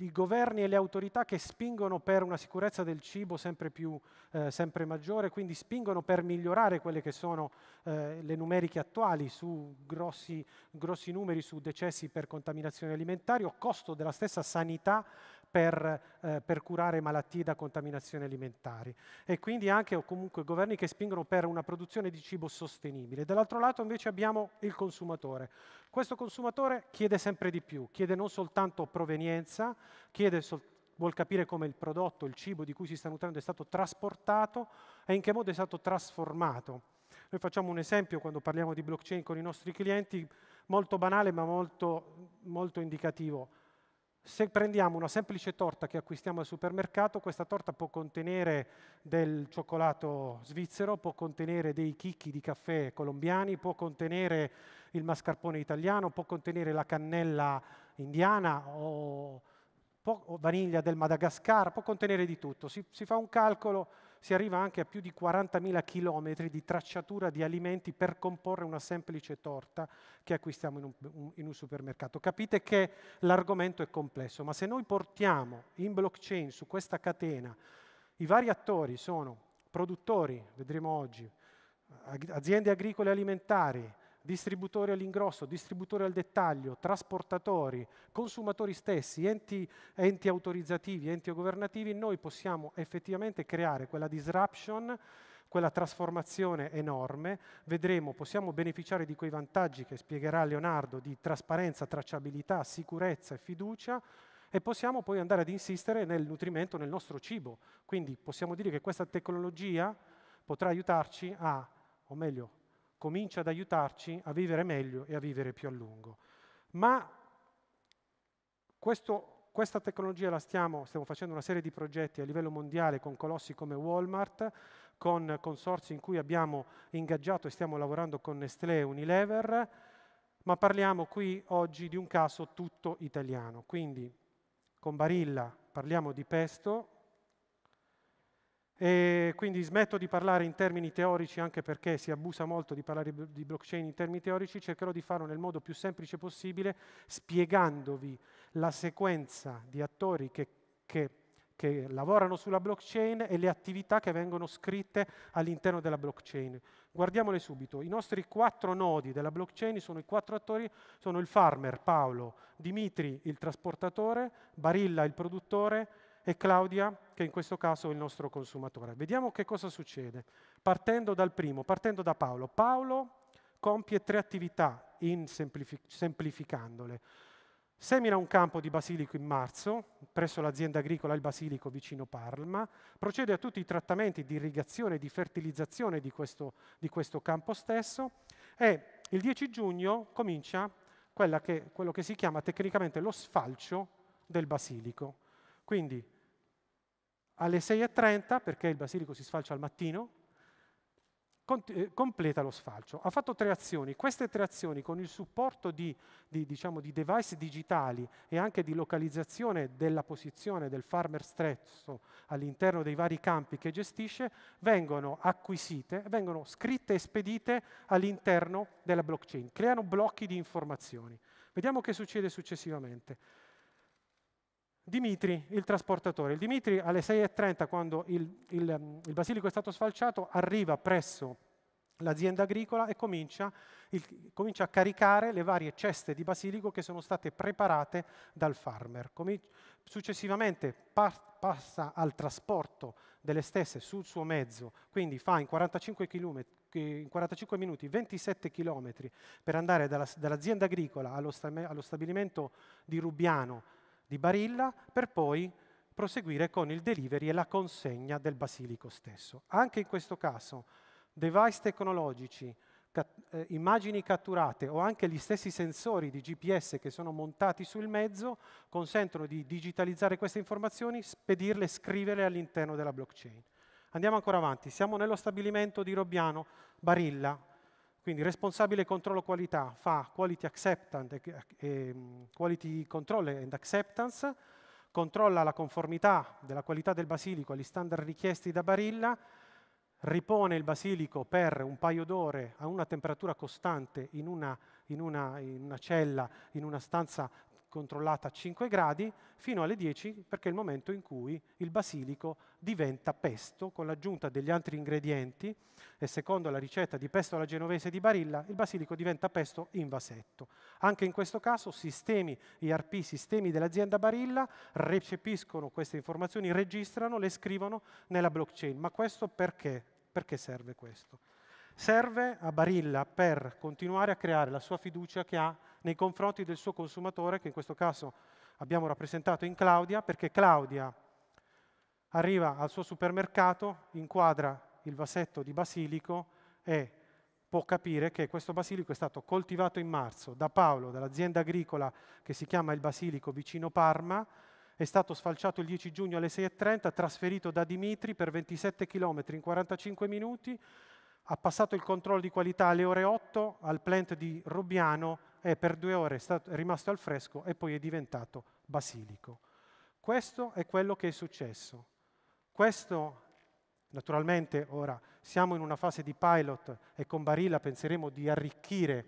i governi e le autorità che spingono per una sicurezza del cibo sempre, più, eh, sempre maggiore, quindi spingono per migliorare quelle che sono eh, le numeriche attuali su grossi, grossi numeri su decessi per contaminazione alimentare o costo della stessa sanità per, eh, per, curare malattie da contaminazione alimentari e quindi anche o comunque governi che spingono per una produzione di cibo sostenibile. Dall'altro lato invece abbiamo il consumatore. Questo consumatore chiede sempre di più, chiede non soltanto provenienza, sol- vuol capire come il prodotto, il cibo di cui si sta nutrendo è stato trasportato e in che modo è stato trasformato. Noi facciamo un esempio quando parliamo di blockchain con i nostri clienti, molto banale ma molto, molto indicativo se prendiamo una semplice torta che acquistiamo al supermercato, questa torta può contenere del cioccolato svizzero, può contenere dei chicchi di caffè colombiani, può contenere il mascarpone italiano, può contenere la cannella indiana o, può, o vaniglia del Madagascar, può contenere di tutto. Si, si fa un calcolo si arriva anche a più di 40.000 chilometri di tracciatura di alimenti per comporre una semplice torta che acquistiamo in un, in un supermercato. Capite che l'argomento è complesso, ma se noi portiamo in blockchain su questa catena i vari attori sono produttori, vedremo oggi, aziende agricole e alimentari, distributori all'ingrosso, distributori al dettaglio, trasportatori, consumatori stessi, enti, enti autorizzativi, enti governativi, noi possiamo effettivamente creare quella disruption quella trasformazione enorme, vedremo, possiamo beneficiare di quei vantaggi che spiegherà Leonardo di trasparenza, tracciabilità, sicurezza e fiducia e possiamo poi andare ad insistere nel nutrimento, nel nostro cibo. Quindi possiamo dire che questa tecnologia potrà aiutarci a, o meglio, comincia ad aiutarci a vivere meglio e a vivere più a lungo. Ma questo, questa tecnologia stiamo, stiamo facendo una serie di progetti a livello mondiale con colossi come Walmart, con consorzi in cui abbiamo ingaggiato e stiamo lavorando con Nestlé e Unilever, ma parliamo qui oggi di un caso tutto italiano. Quindi con Barilla parliamo di pesto, e quindi smetto di parlare in termini teorici anche perché si abusa molto di parlare di blockchain in termini teorici, cercherò di farlo nel modo più semplice possibile spiegandovi la sequenza di attori che, che, che lavorano sulla blockchain e le attività che vengono scritte all'interno della blockchain. Guardiamole subito. I nostri quattro nodi della blockchain sono i quattro attori, sono il farmer Paolo, Dimitri il trasportatore, Barilla il produttore, e Claudia, che in questo caso è il nostro consumatore. Vediamo che cosa succede. Partendo dal primo, partendo da Paolo. Paolo compie tre attività semplific semplificandole. Semina un campo di basilico in marzo presso l'azienda agricola Il Basilico vicino Parma, procede a tutti i trattamenti di irrigazione e di fertilizzazione di questo, di questo campo stesso e il 10 giugno comincia che, quello che si chiama tecnicamente lo sfalcio del basilico. Quindi alle 6.30, perché il basilico si sfalcia al mattino, eh, completa lo sfalcio. Ha fatto tre azioni. Queste tre azioni, con il supporto di, di, diciamo, di device digitali e anche di localizzazione della posizione del farmer stesso all'interno dei vari campi che gestisce, vengono acquisite, vengono scritte e spedite all'interno della blockchain. Creano blocchi di informazioni. Vediamo che succede successivamente. Dimitri, il trasportatore. Il Dimitri alle 6.30, quando il, il, ehm, il, basilico è stato sfalciato, arriva presso l'azienda agricola e comincia, il, comincia, a caricare le varie ceste di basilico che sono state preparate dal farmer. Comin successivamente par, passa al trasporto delle stesse sul suo mezzo, quindi fa in 45 km, in 45 minuti 27 km per andare dall'azienda agricola allo stabilimento di Rubiano di Barilla per poi proseguire con il delivery e la consegna del basilico stesso. Anche in questo caso, device tecnologici, cat eh, immagini catturate o anche gli stessi sensori di GPS che sono montati sul mezzo consentono di digitalizzare queste informazioni, spedirle e scriverle all'interno della blockchain. Andiamo ancora avanti, siamo nello stabilimento di Robbiano, Barilla, quindi responsabile controllo qualità fa quality acceptance, quality control and acceptance, controlla la conformità della qualità del basilico agli standard richiesti da Barilla, ripone il basilico per un paio d'ore a una temperatura costante in una, in una, in una cella, in una stanza controllata a 5 gradi fino alle 10 perché è il momento in cui il basilico diventa pesto con l'aggiunta degli altri ingredienti e secondo la ricetta di pesto alla genovese di Barilla il basilico diventa pesto in vasetto. Anche in questo caso sistemi IRP, sistemi dell'azienda Barilla recepiscono queste informazioni, registrano, le scrivono nella blockchain. Ma questo perché? Perché serve questo? Serve a Barilla per continuare a creare la sua fiducia che ha nei confronti del suo consumatore, che in questo caso abbiamo rappresentato in Claudia, perché Claudia arriva al suo supermercato, inquadra il vasetto di basilico e può capire che questo basilico è stato coltivato in marzo da Paolo, dall'azienda agricola che si chiama Il Basilico vicino Parma, è stato sfalciato il 10 giugno alle 6.30, trasferito da Dimitri per 27 km in 45 minuti, ha passato il controllo di qualità alle ore 8 al plant di Rubiano è per due ore stato, è rimasto al fresco e poi è diventato basilico. Questo è quello che è successo. Questo, naturalmente, ora siamo in una fase di pilot e con Barilla penseremo di arricchire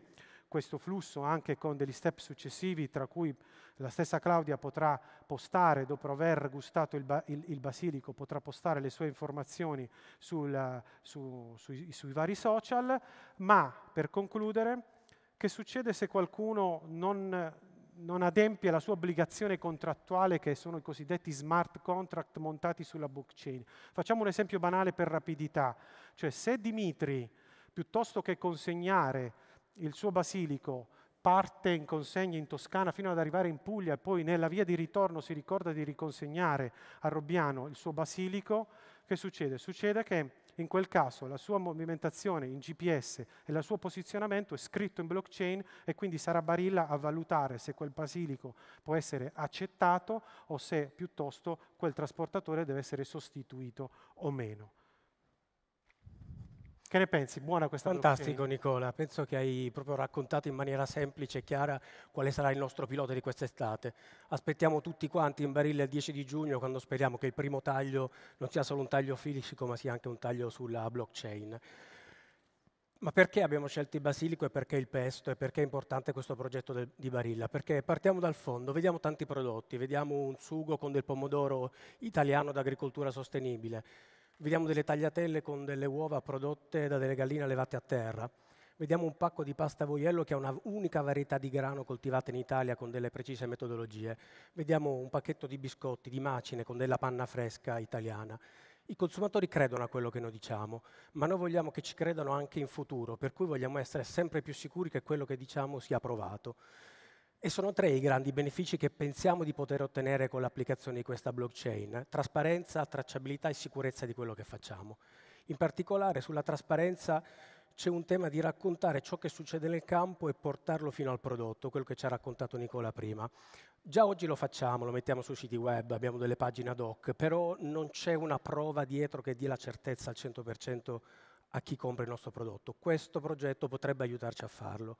questo flusso anche con degli step successivi, tra cui la stessa Claudia potrà postare, dopo aver gustato il, ba- il, il basilico, potrà postare le sue informazioni sul, su, sui, sui vari social, ma per concludere che succede se qualcuno non, non adempie la sua obbligazione contrattuale che sono i cosiddetti smart contract montati sulla blockchain. Facciamo un esempio banale per rapidità, cioè se Dimitri piuttosto che consegnare il suo basilico parte in consegna in Toscana fino ad arrivare in Puglia e poi nella via di ritorno si ricorda di riconsegnare a Robbiano il suo basilico, che succede? Succede che in quel caso la sua movimentazione in GPS e il suo posizionamento è scritto in blockchain e quindi sarà Barilla a valutare se quel basilico può essere accettato o se piuttosto quel trasportatore deve essere sostituito o meno. Che ne pensi? Buona questa domanda. Fantastico Nicola, penso che hai proprio raccontato in maniera semplice e chiara quale sarà il nostro pilota di quest'estate. Aspettiamo tutti quanti in barile il 10 di giugno quando speriamo che il primo taglio non sia solo un taglio fisico ma sia anche un taglio sulla blockchain. Ma perché abbiamo scelto il basilico e perché il pesto e perché è importante questo progetto del, di Barilla? Perché partiamo dal fondo, vediamo tanti prodotti, vediamo un sugo con del pomodoro italiano d'agricoltura sostenibile, vediamo delle tagliatelle con delle uova prodotte da delle galline allevate a terra, vediamo un pacco di pasta voiello che è una unica varietà di grano coltivata in Italia con delle precise metodologie, vediamo un pacchetto di biscotti, di macine con della panna fresca italiana. I consumatori credono a quello che noi diciamo, ma noi vogliamo che ci credano anche in futuro, per cui vogliamo essere sempre più sicuri che quello che diciamo sia provato. E sono tre i grandi benefici che pensiamo di poter ottenere con l'applicazione di questa blockchain. Trasparenza, tracciabilità e sicurezza di quello che facciamo. In particolare sulla trasparenza c'è un tema di raccontare ciò che succede nel campo e portarlo fino al prodotto, quello che ci ha raccontato Nicola prima. Già oggi lo facciamo, lo mettiamo su siti web, abbiamo delle pagine ad hoc, però non c'è una prova dietro che dia la certezza al 100% a chi compra il nostro prodotto. Questo progetto potrebbe aiutarci a farlo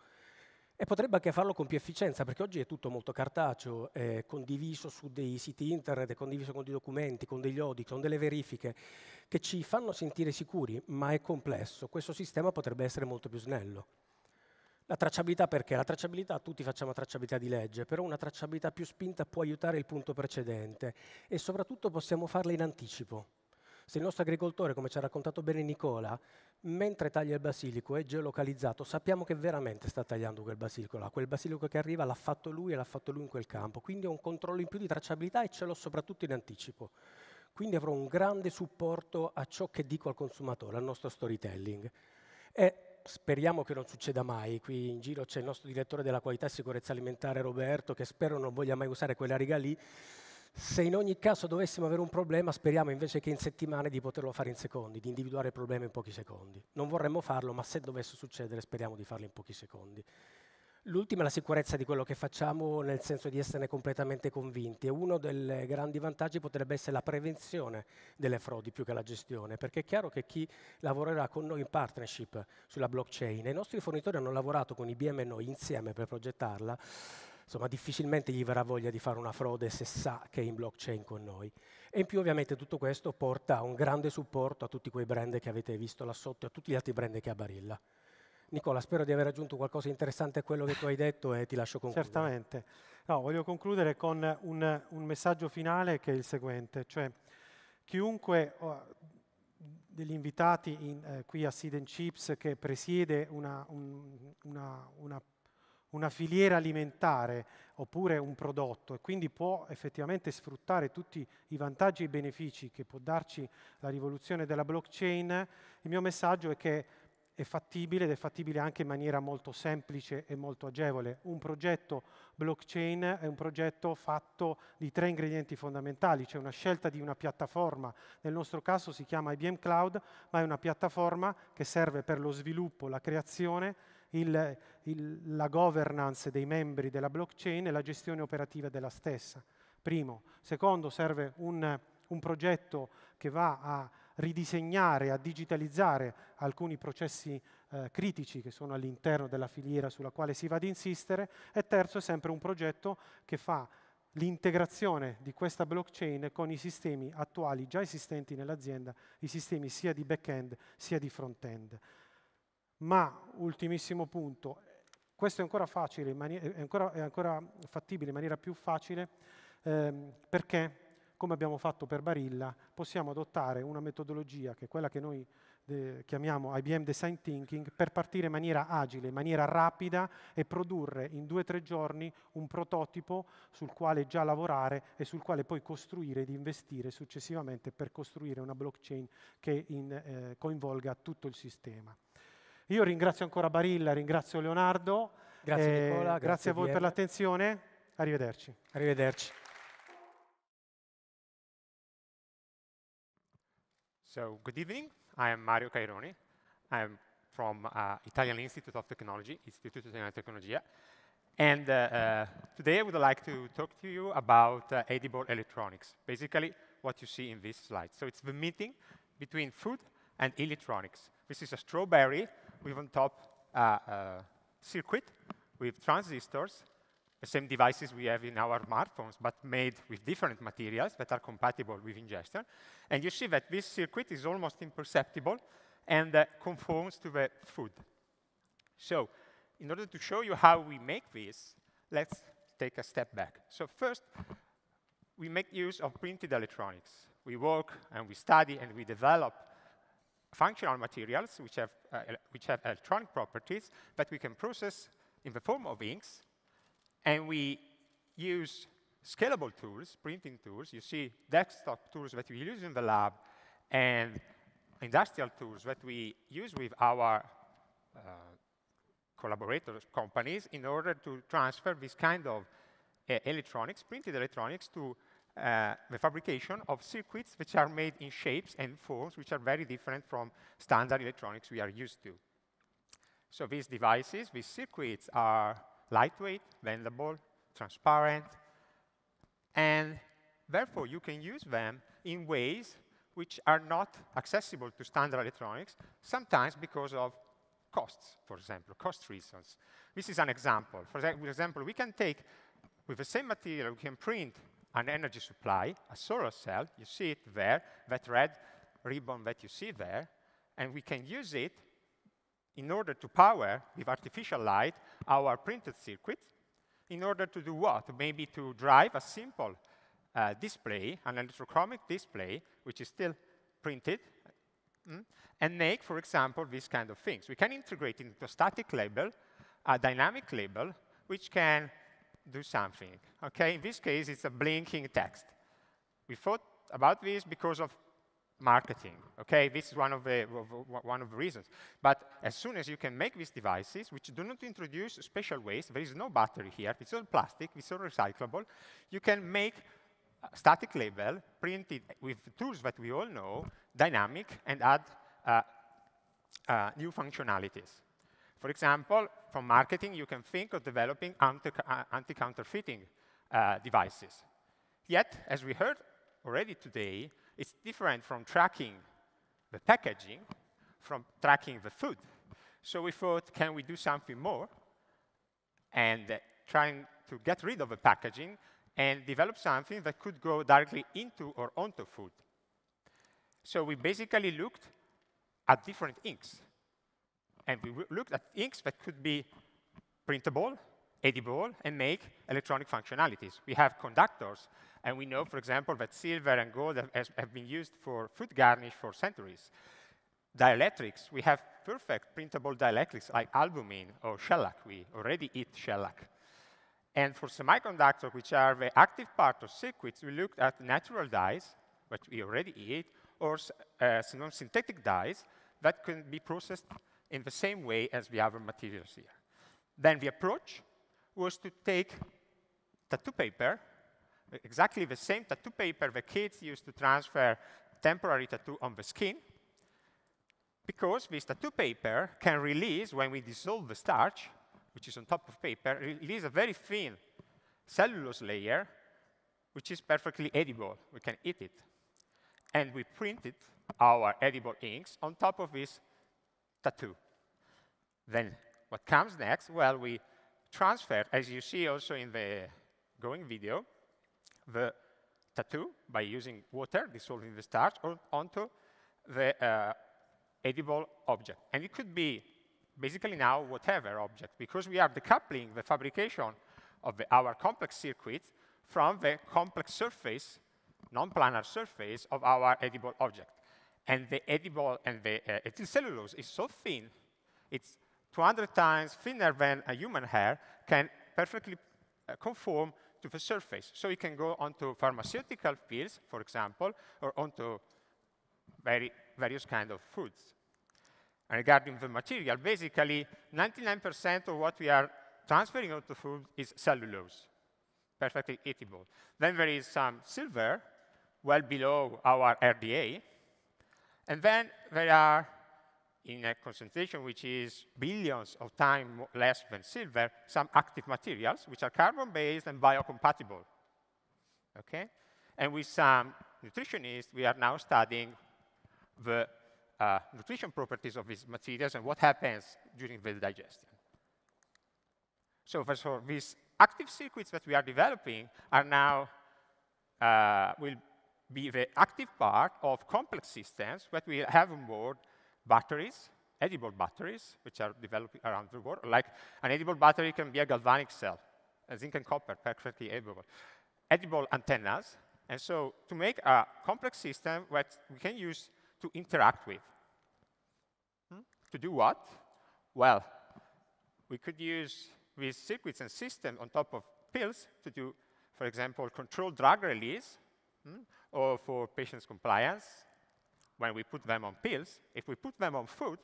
e potrebbe anche farlo con più efficienza, perché oggi è tutto molto cartaceo, è condiviso su dei siti internet, è condiviso con dei documenti, con degli audit, con delle verifiche, che ci fanno sentire sicuri, ma è complesso. Questo sistema potrebbe essere molto più snello. La tracciabilità perché? La tracciabilità, tutti facciamo tracciabilità di legge, però una tracciabilità più spinta può aiutare il punto precedente e soprattutto possiamo farla in anticipo. Se il nostro agricoltore, come ci ha raccontato bene Nicola, mentre taglia il basilico è geolocalizzato, sappiamo che veramente sta tagliando quel basilico là, quel basilico che arriva l'ha fatto lui e l'ha fatto lui in quel campo, quindi ho un controllo in più di tracciabilità e ce l'ho soprattutto in anticipo. Quindi avrò un grande supporto a ciò che dico al consumatore, al nostro storytelling. E speriamo che non succeda mai, qui in giro c'è il nostro direttore della qualità e sicurezza alimentare Roberto, che spero non voglia mai usare quella riga lì, se in ogni caso dovessimo avere un problema, speriamo invece che in settimane di poterlo fare in secondi, di individuare il problema in pochi secondi. Non vorremmo farlo, ma se dovesse succedere, speriamo di farlo in pochi secondi. L'ultima è la sicurezza di quello che facciamo, nel senso di esserne completamente convinti. E uno dei grandi vantaggi potrebbe essere la prevenzione delle frodi più che la gestione, perché è chiaro che chi lavorerà con noi in partnership sulla blockchain, e i nostri fornitori hanno lavorato con IBM e noi insieme per progettarla, insomma difficilmente gli verrà voglia di fare una frode se sa che è in blockchain con noi. E in più ovviamente tutto questo porta a un grande supporto a tutti quei brand che avete visto là sotto e a tutti gli altri brand che ha Barilla. Nicola, spero di aver aggiunto qualcosa di interessante a quello che tu hai detto e ti lascio concludere. Certamente. No, voglio concludere con un, un messaggio finale che è il seguente, cioè chiunque oh, degli invitati in, eh, qui a Seed Chips che presiede una, un, una, una una filiera alimentare oppure un prodotto e quindi può effettivamente sfruttare tutti i vantaggi e i benefici che può darci la rivoluzione della blockchain, il mio messaggio è che è fattibile ed è fattibile anche in maniera molto semplice e molto agevole. Un progetto blockchain è un progetto fatto di tre ingredienti fondamentali, cioè una scelta di una piattaforma, nel nostro caso si chiama IBM Cloud, ma è una piattaforma che serve per lo sviluppo, la creazione il, il, la governance dei membri della blockchain e la gestione operativa della stessa. Primo. Secondo, serve un, un progetto che va a ridisegnare, a digitalizzare alcuni processi eh, critici che sono all'interno della filiera sulla quale si va ad insistere e terzo è sempre un progetto che fa l'integrazione di questa blockchain con i sistemi attuali già esistenti nell'azienda, i sistemi sia di back-end sia di front-end ma, ultimissimo punto, questo è ancora, facile, è ancora, è ancora fattibile in maniera più facile ehm, perché, come abbiamo fatto per Barilla, possiamo adottare una metodologia che è quella che noi chiamiamo IBM Design Thinking per partire in maniera agile, in maniera rapida e produrre in due o tre giorni un prototipo sul quale già lavorare e sul quale poi costruire ed investire successivamente per costruire una blockchain che in, eh, coinvolga tutto il sistema. Io ringrazio ancora Barilla, ringrazio Leonardo. Grazie eh, Nicola. Grazie, grazie a voi per l'attenzione. Arrivederci. Arrivederci. So, good evening. I am Mario Caironi. I am from uh, Italian Institute of Technology, Istituto Italiano di Tecnologia. And uh, uh, today I would like to talk to you about uh, edible electronics, basically what you see in this slide. So it's the meeting between food and electronics. This is a strawberry we've on top a, uh, uh, circuit with transistors, the same devices we have in our smartphones, but made with different materials that are compatible with ingestion. And you see that this circuit is almost imperceptible and uh, conforms to the food. So in order to show you how we make this, let's take a step back. So first, we make use of printed electronics. We work and we study and we develop functional materials which have, uh, which have electronic properties that we can process in the form of inks. And we use scalable tools, printing tools. You see desktop tools that we use in the lab and industrial tools that we use with our uh, collaborators, companies, in order to transfer this kind of uh, electronics, printed electronics, to uh, the fabrication of circuits which are made in shapes and forms which are very different from standard electronics we are used to. So these devices, these circuits are lightweight, bendable, transparent, and therefore you can use them in ways which are not accessible to standard electronics, sometimes because of costs, for example, cost reasons. This is an example. For example, we can take, with the same material, we can print an energy supply, a solar cell, you see it there, that red ribbon that you see there, and we can use it in order to power with artificial light our printed circuit in order to do what? Maybe to drive a simple uh, display, an electrochromic display, which is still printed, mm, and make, for example, these kind of things. We can integrate into a static label, a dynamic label, which can do something. Okay, in this case, it's a blinking text. We thought about this because of marketing. Okay, this is one of the one of the reasons. But as soon as you can make these devices, which do not introduce special waste, there is no battery here. It's all plastic. It's all recyclable. You can make static label printed with tools that we all know, dynamic, and add uh, uh, new functionalities. For example, from marketing, you can think of developing anti-counterfeiting uh, devices. Yet, as we heard already today, it's different from tracking the packaging, from tracking the food. So we thought, can we do something more? And uh, trying to get rid of the packaging and develop something that could go directly into or onto food. So we basically looked at different inks and we looked at inks that could be printable, edible, and make electronic functionalities. We have conductors, and we know, for example, that silver and gold have, have been used for food garnish for centuries. Dielectrics, we have perfect printable dielectrics like albumin or shellac. We already eat shellac. And for semiconductors, which are the active part of circuits, we looked at natural dyes, which we already eat, or uh, synthetic dyes that can be processed in the same way as the other materials here. Then the approach was to take tattoo paper, exactly the same tattoo paper the kids used to transfer temporary tattoo on the skin, because this tattoo paper can release, when we dissolve the starch, which is on top of paper, release a very thin cellulose layer, which is perfectly edible. We can eat it. And we printed our edible inks on top of this tattoo. Then what comes next? Well, we transfer, as you see also in the going video, the tattoo by using water, dissolving the starch, onto the uh, edible object. And it could be basically now whatever object, because we are decoupling the fabrication of the, our complex circuits from the complex surface, non-planar surface of our edible object. And the edible and the uh, ethyl cellulose is so thin, it's 200 times thinner than a human hair, can perfectly uh, conform to the surface. So it can go onto pharmaceutical pills, for example, or onto very various kind of foods. And regarding the material, basically 99% of what we are transferring onto food is cellulose, perfectly eatable. Then there is some silver, well below our RDA, and then there are, in a concentration which is billions of times less than silver, some active materials, which are carbon-based and biocompatible. Okay? And with some nutritionists, we are now studying the uh, nutrition properties of these materials and what happens during the digestion. So therefore, these active circuits that we are developing are now, uh, will be the active part of complex systems that we have on board batteries, edible batteries, which are developed around the world. Like an edible battery can be a galvanic cell, a zinc and copper, perfectly edible. Edible antennas, and so to make a complex system that we can use to interact with. Hmm? To do what? Well, we could use these circuits and systems on top of pills to do, for example, controlled drug release hmm? or for patients' compliance, when we put them on pills. If we put them on food,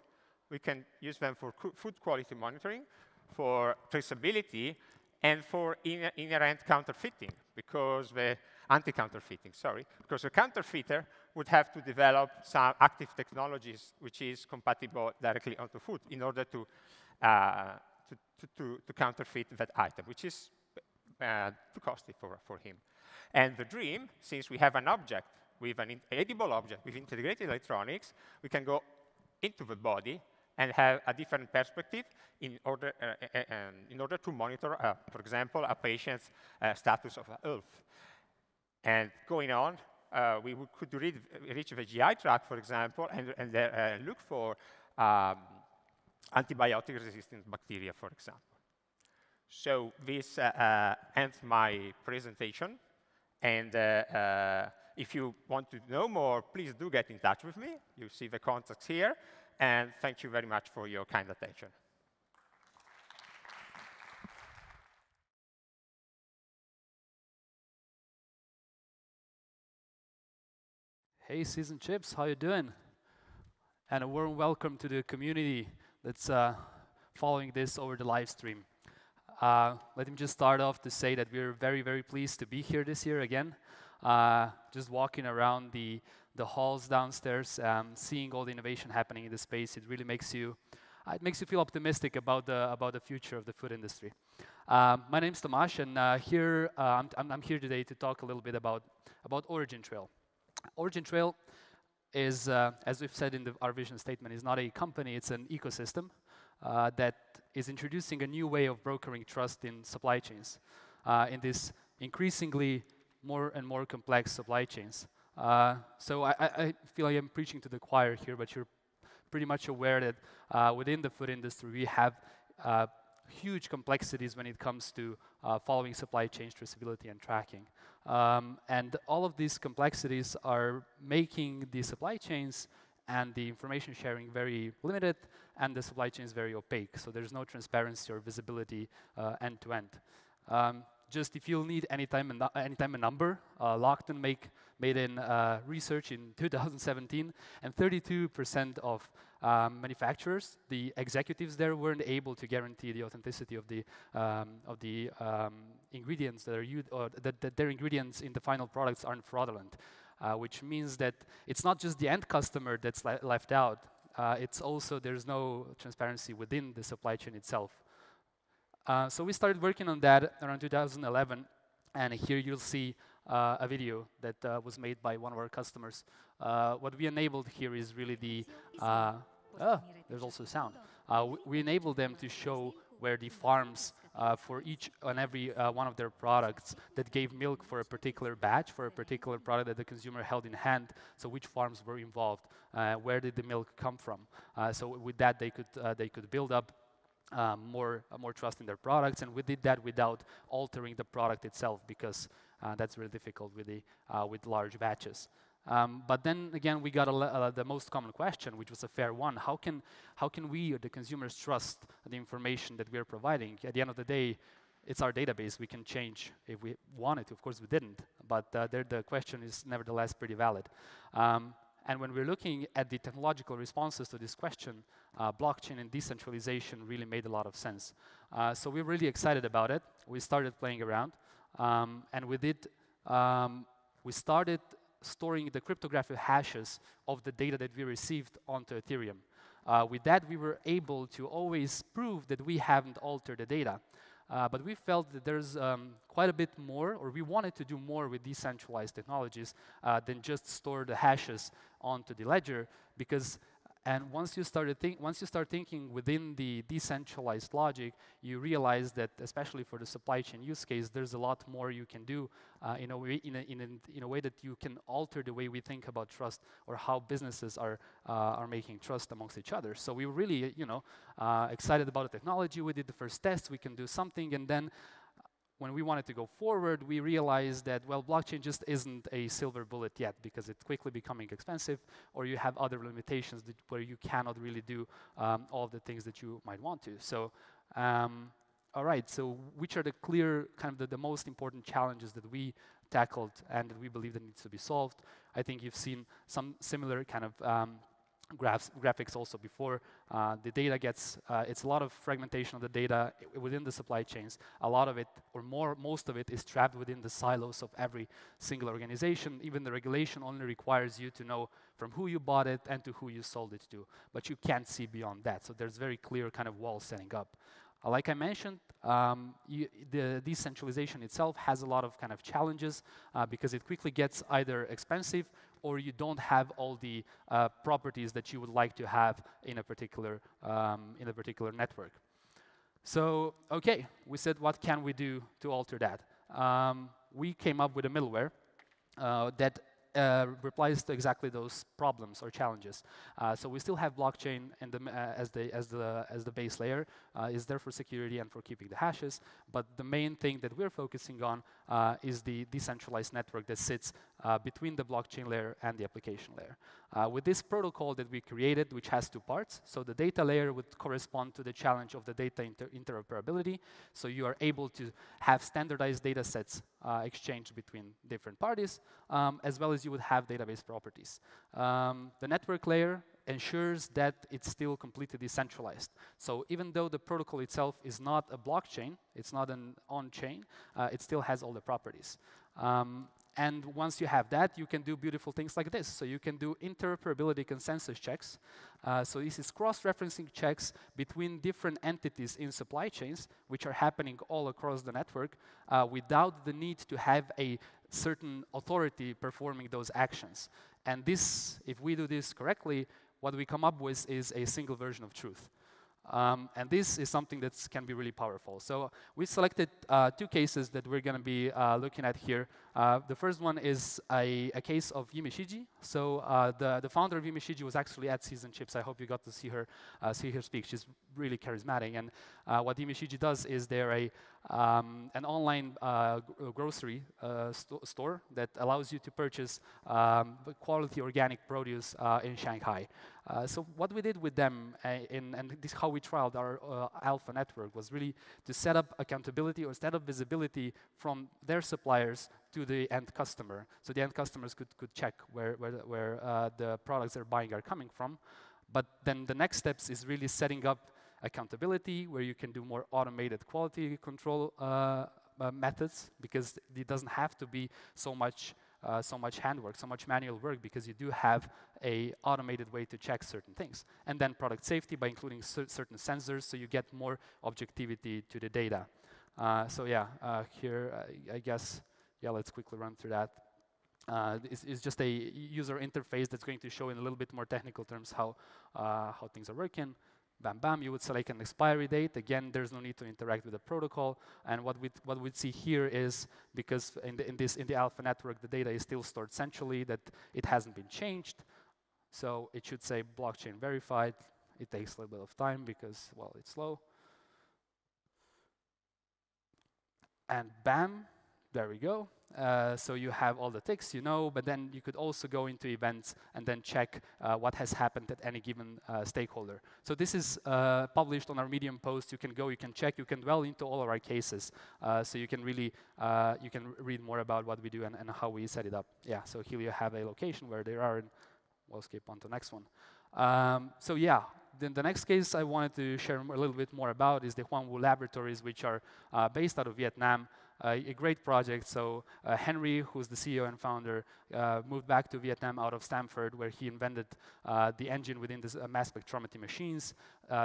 we can use them for food quality monitoring, for traceability, and for in inherent counterfeiting, because the anti-counterfeiting, sorry, because the counterfeiter would have to develop some active technologies which is compatible directly onto food in order to, uh, to, to, to, counterfeit that item, which is uh, too costly for, for him. And the dream, since we have an object with an edible object with integrated electronics, we can go into the body and have a different perspective in order, uh, uh, uh um, in order to monitor, uh, for example, a patient's uh, status of health. And going on, uh, we could read, reach the GI tract, for example, and, and look for um, antibiotic-resistant bacteria, for example. So this ends my presentation. And uh, uh, if you want to know more, please do get in touch with me. You see the contacts here. And thank you very much for your kind attention. Hey, Season Chips, how you doing? And a warm welcome to the community that's uh, following this over the live stream. Uh, let me just start off to say that we're very, very pleased to be here this year again. Uh, just walking around the, the halls downstairs, um, seeing all the innovation happening in the space, it really makes you, uh, it makes you feel optimistic about the, about the future of the food industry. Uh, my name's Tomasz, and uh, here, uh, I'm, I'm here today to talk a little bit about, about Origin Trail. Origin Trail is, uh, as we've said in the, our vision statement, is not a company, it's an ecosystem uh, that is introducing a new way of brokering trust in supply chains, uh, in this increasingly more and more complex supply chains. Uh, so I, I, feel like I'm preaching to the choir here, but you're pretty much aware that uh, within the food industry we have uh, huge complexities when it comes to uh, following supply chain traceability and tracking. Um, and all of these complexities are making the supply chains and the information sharing very limited, and the supply chain is very opaque. So there's no transparency or visibility uh, end to end. Um, just if you'll need any time any time a number, uh, Lockton make, made in uh, research in 2017, and 32% of um, manufacturers, the executives there weren't able to guarantee the authenticity of the um, of the um, ingredients that are used, or that, that, their ingredients in the final products aren't fraudulent uh, which means that it's not just the end customer that's le left out. Uh, it's also there's no transparency within the supply chain itself. Uh, so we started working on that around 2011, and here you'll see uh, a video that uh, was made by one of our customers. Uh, what we enabled here is really the oh, there's also sound. we, we enabled them to show where the farms uh, for each and every uh, one of their products that gave milk for a particular batch, for a particular product that the consumer held in hand. So which farms were involved? Uh, where did the milk come from? Uh, so with that, they could, uh, they could build up um, more, more trust in their products. And we did that without altering the product itself because that's really difficult with, the, with large batches. Um, but then again, we got a, uh, the most common question, which was a fair one. How can, how can we, the consumers, trust the information that we're providing? At the end of the day, it's our database. We can change if we wanted to. Of course, we didn't. But uh, there, the question is nevertheless pretty valid. Um, and when we're looking at the technological responses to this question, uh, blockchain and decentralization really made a lot of sense. Uh, so we're really excited about it. We started playing around. Um, and we did, um, we started storing the cryptographic hashes of the data that we received onto Ethereum. Uh, with that, we were able to always prove that we haven't altered the data. Uh, but we felt that there's um, quite a bit more, or we wanted to do more with decentralized technologies uh, than just store the hashes onto the ledger, because and once you, started think, once you start thinking within the decentralized logic, you realize that, especially for the supply chain use case, there's a lot more you can do uh, in, a way, in, a, in, a, in a way that you can alter the way we think about trust or how businesses are, uh, are making trust amongst each other. So we were really you know, uh, excited about the technology. We did the first test. We can do something. And then when we wanted to go forward, we realized that, well, blockchain just isn't a silver bullet yet because it's quickly becoming expensive or you have other limitations where you cannot really do um, all the things that you might want to. So, um, all right, so which are the clear, kind of the, the, most important challenges that we tackled and that we believe that needs to be solved? I think you've seen some similar kind of um, graphs, graphics also before. Uh, the data gets, uh, it's a lot of fragmentation of the data within the supply chains. A lot of it, or more, most of it is trapped within the silos of every single organization. Even the regulation only requires you to know from who you bought it and to who you sold it to. But you can't see beyond that. So there's very clear kind of wall setting up. Uh, like I mentioned, um, you, the decentralization itself has a lot of kind of challenges uh, because it quickly gets either expensive or you don't have all the uh, properties that you would like to have in a particular, um, in a particular network. So, okay, we said what can we do to alter that? Um, we came up with a middleware uh, that uh, replies to exactly those problems or challenges. Uh, so we still have blockchain the, uh, as, the, as, the, as the base layer, uh, is there for security and for keeping the hashes, but the main thing that we're focusing on uh, is the decentralized network that sits uh, between the blockchain layer and the application layer. Uh, with this protocol that we created, which has two parts, so the data layer would correspond to the challenge of the data inter interoperability, so you are able to have standardized data sets uh, exchanged between different parties, um, as well as you would have database properties. Um, the network layer ensures that it's still completely decentralized. So even though the protocol itself is not a blockchain, it's not an on-chain, uh, it still has all the properties. Um, and once you have that, you can do beautiful things like this. So you can do interoperability consensus checks. Uh, so this is cross-referencing checks between different entities in supply chains, which are happening all across the network, uh, without the need to have a certain authority performing those actions. And this, if we do this correctly, what we come up with is a single version of truth. Um, and this is something that can be really powerful. So we selected uh, two cases that we're going to be uh, looking at here uh, the first one is a, a case of Yimishiji. So uh, the, the founder of Yimishiji was actually at Season Chips. I hope you got to see her, uh, see her speak. She's really charismatic. And uh, what Yimishiji does is they're a, um, an online uh, grocery sto store that allows you to purchase um, quality organic produce in Shanghai. so what we did with them in, and this how we trialed our alpha network was really to set up accountability or set up visibility from their suppliers to the end customer. So the end customers could, could check where, where, where uh, the products they're buying are coming from. But then the next steps is really setting up accountability, where you can do more automated quality control uh, uh, methods, because it doesn't have to be so much, uh, so much handwork, so much manual work, because you do have a automated way to check certain things. And then product safety by including cer certain sensors, so you get more objectivity to the data. Uh, so yeah, uh, here I, I guess yeah, let's quickly run through that. Uh, it's, it's, just a user interface that's going to show in a little bit more technical terms how, uh, how things are working. Bam, bam, you would select an expiry date. Again, there's no need to interact with the protocol. And what we'd, what we'd see here is, because in the, in, this, in the alpha network, the data is still stored centrally, that it hasn't been changed. So it should say blockchain verified. It takes a little bit of time because, well, it's slow. And bam, there we go. Uh, so you have all the ticks you know, but then you could also go into events and then check uh, what has happened at any given uh, stakeholder. So this is uh, published on our Medium post. You can go, you can check, you can dwell into all of our cases. Uh, so you can really, uh, you can read more about what we do and, and, how we set it up. Yeah, so here you have a location where they are, and we'll skip on to the next one. Um, so yeah, then the next case I wanted to share a little bit more about is the Wu Laboratories, which are based out of Vietnam a great project. So uh, Henry, who's the CEO and founder, uh, moved back to Vietnam out of Stanford, where he invented uh, the engine within the mass spectrometry machines.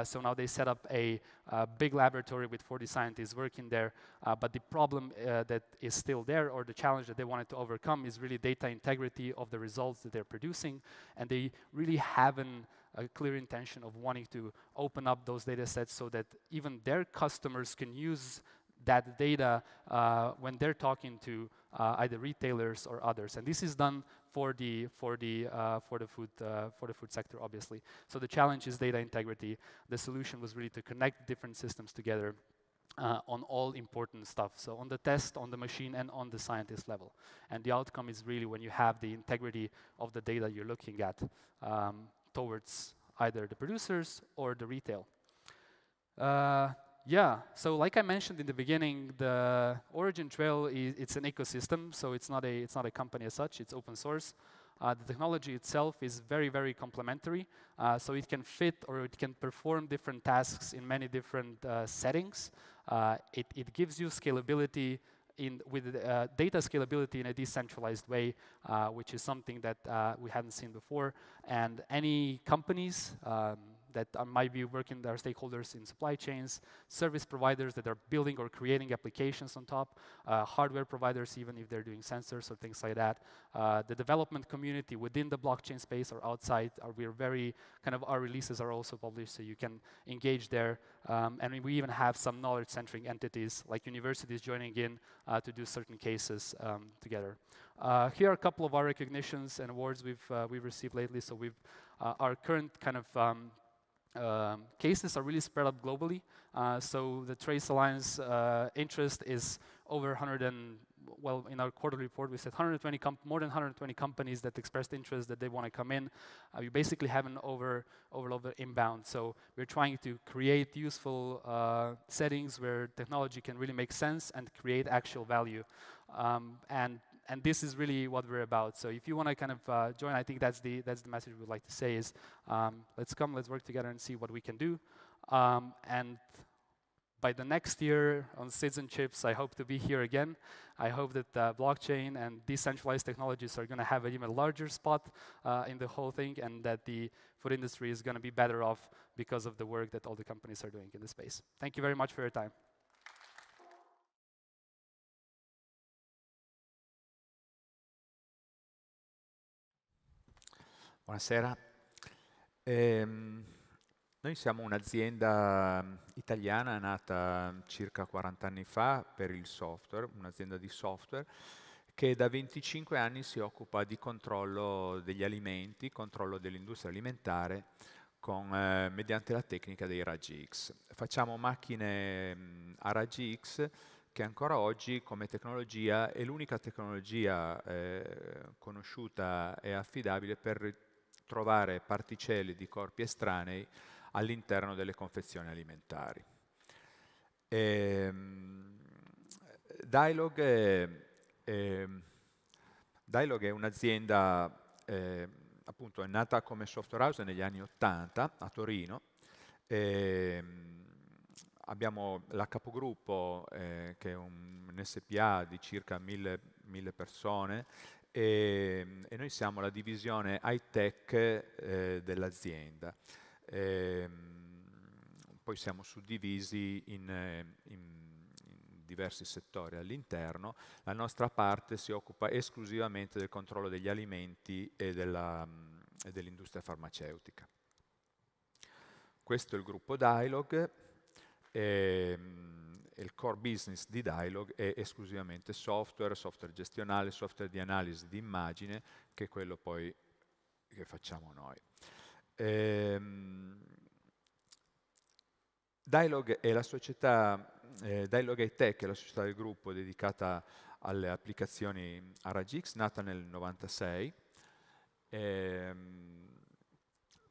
so now they set up a, a, big laboratory with 40 scientists working there. but the problem that is still there, or the challenge that they wanted to overcome, is really data integrity of the results that they're producing. And they really haven't a clear intention of wanting to open up those data sets so that even their customers can use that data uh, when they're talking to uh, either retailers or others. And this is done for the for the uh, for the food uh, for the food sector, obviously. So the challenge is data integrity. The solution was really to connect different systems together. Uh, on all important stuff, so on the test, on the machine, and on the scientist level. And the outcome is really when you have the integrity of the data you're looking at um, towards either the producers or the retail. Uh, yeah, so like I mentioned in the beginning, the Origin Trail is it's an ecosystem, so it's not a it's not a company as such. It's open source. Uh, the technology itself is very very complementary, uh, so it can fit or it can perform different tasks in many different uh, settings. Uh, it it gives you scalability in with uh, data scalability in a decentralized way, uh, which is something that we hadn't seen before. And any companies. Um, that uh, might be working with our stakeholders in supply chains, service providers that are building or creating applications on top, uh, hardware providers, even if they're doing sensors or things like that. Uh, the development community within the blockchain space or outside, are, uh, we're very kind of our releases are also published, so you can engage there. Um, and we even have some knowledge centering entities like universities joining in uh, to do certain cases um, together. Uh, here are a couple of our recognitions and awards we've, uh, we've received lately. So we've, uh, our current kind of um, uh, cases are really spread out globally. Uh, so the Trace Alliance uh, interest is over 100 and well, in our quarterly report, we said 120 more than 120 companies that expressed interest that they want to come in. Uh, we basically have an over overload inbound. So we're trying to create useful uh, settings where technology can really make sense and create actual value. Um, and and this is really what we're about. So if you want to kind of uh, join, I think that's the, that's the message we would like to say is um, let's come, let's work together and see what we can do. Um, and by the next year on citizenships, I hope to be here again. I hope that uh, blockchain and decentralized technologies are going to have an even larger spot uh, in the whole thing and that the food industry is going to be better off because of the work that all the companies are doing in this space. Thank you very much for your time. Buonasera. Eh, noi siamo un'azienda mm, italiana nata mm, circa 40 anni fa per il software, un'azienda di software che da 25 anni si occupa di controllo degli alimenti, controllo dell'industria alimentare con, eh, mediante la tecnica dei raggi X. Facciamo macchine mh, mm, a raggi X che ancora oggi come tecnologia è l'unica tecnologia eh, conosciuta e affidabile per trovare particelle di corpi estranei all'interno delle confezioni alimentari. E, ehm, Dialog è, è, Dialog è un'azienda, eh, appunto è nata come software house negli anni 80 a Torino. E, ehm, abbiamo la capogruppo, eh, che è un, un SPA di circa mille, mille persone, e, ehm, e noi siamo la divisione high-tech eh, dell'azienda. E, ehm, poi siamo suddivisi eh, in, in diversi settori all'interno, la nostra parte si occupa esclusivamente del controllo degli alimenti e, dell'industria dell farmaceutica. Questo è il gruppo Dialog. E, ehm, il core business di Dialog è esclusivamente software, software gestionale, software di analisi di immagine, che è quello poi che facciamo noi. Ehm, Dialog è la società, eh, Dialog High è la società del gruppo dedicata alle applicazioni a RGX, nata nel 96, ehm,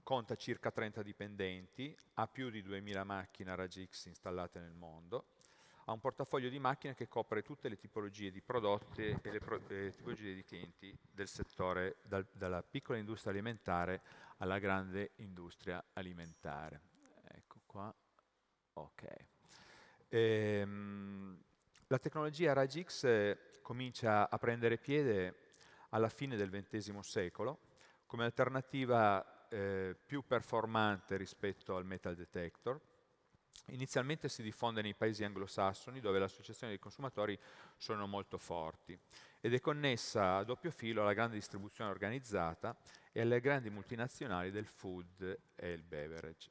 conta circa 30 dipendenti, ha più di 2000 macchine a RGX installate nel mondo, ha un portafoglio di macchine che copre tutte le tipologie di prodotti e le, pro le tipologie di clienti del settore, dal, dalla piccola industria alimentare alla grande industria alimentare. Ecco qua, ok. Ehm, la tecnologia RAGIX eh, comincia a prendere piede alla fine del XX secolo come alternativa eh, più performante rispetto al metal detector, Inizialmente si diffonde nei paesi anglosassoni dove le associazioni dei consumatori sono molto forti ed è connessa a doppio filo alla grande distribuzione organizzata e alle grandi multinazionali del food e il beverage.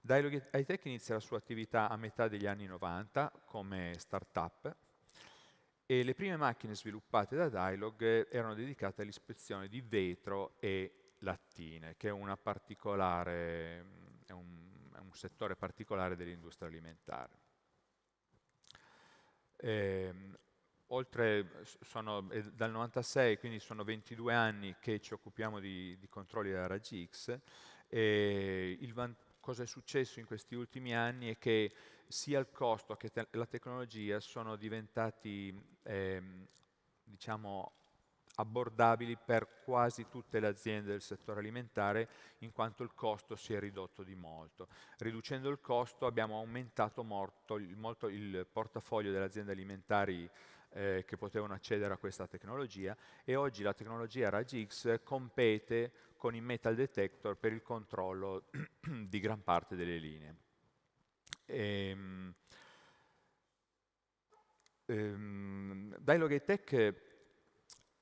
Dialog Hightech inizia la sua attività a metà degli anni 90 come start-up e le prime macchine sviluppate da Dialog erano dedicate all'ispezione di vetro e lattine, che è una particolare, è un un settore particolare dell'industria alimentare. E, ehm, oltre, sono, eh, dal 96, quindi sono 22 anni che ci occupiamo di, di controlli della RAGX e il, cosa è successo in questi ultimi anni è che sia il costo che te la tecnologia sono diventati ehm, diciamo, abbordabili per quasi tutte le aziende del settore alimentare in quanto il costo si è ridotto di molto. Riducendo il costo abbiamo aumentato molto, molto il portafoglio delle aziende alimentari eh, che potevano accedere a questa tecnologia e oggi la tecnologia RAGIX compete con i metal detector per il controllo di gran parte delle linee. Ehm, ehm Dialogate Tech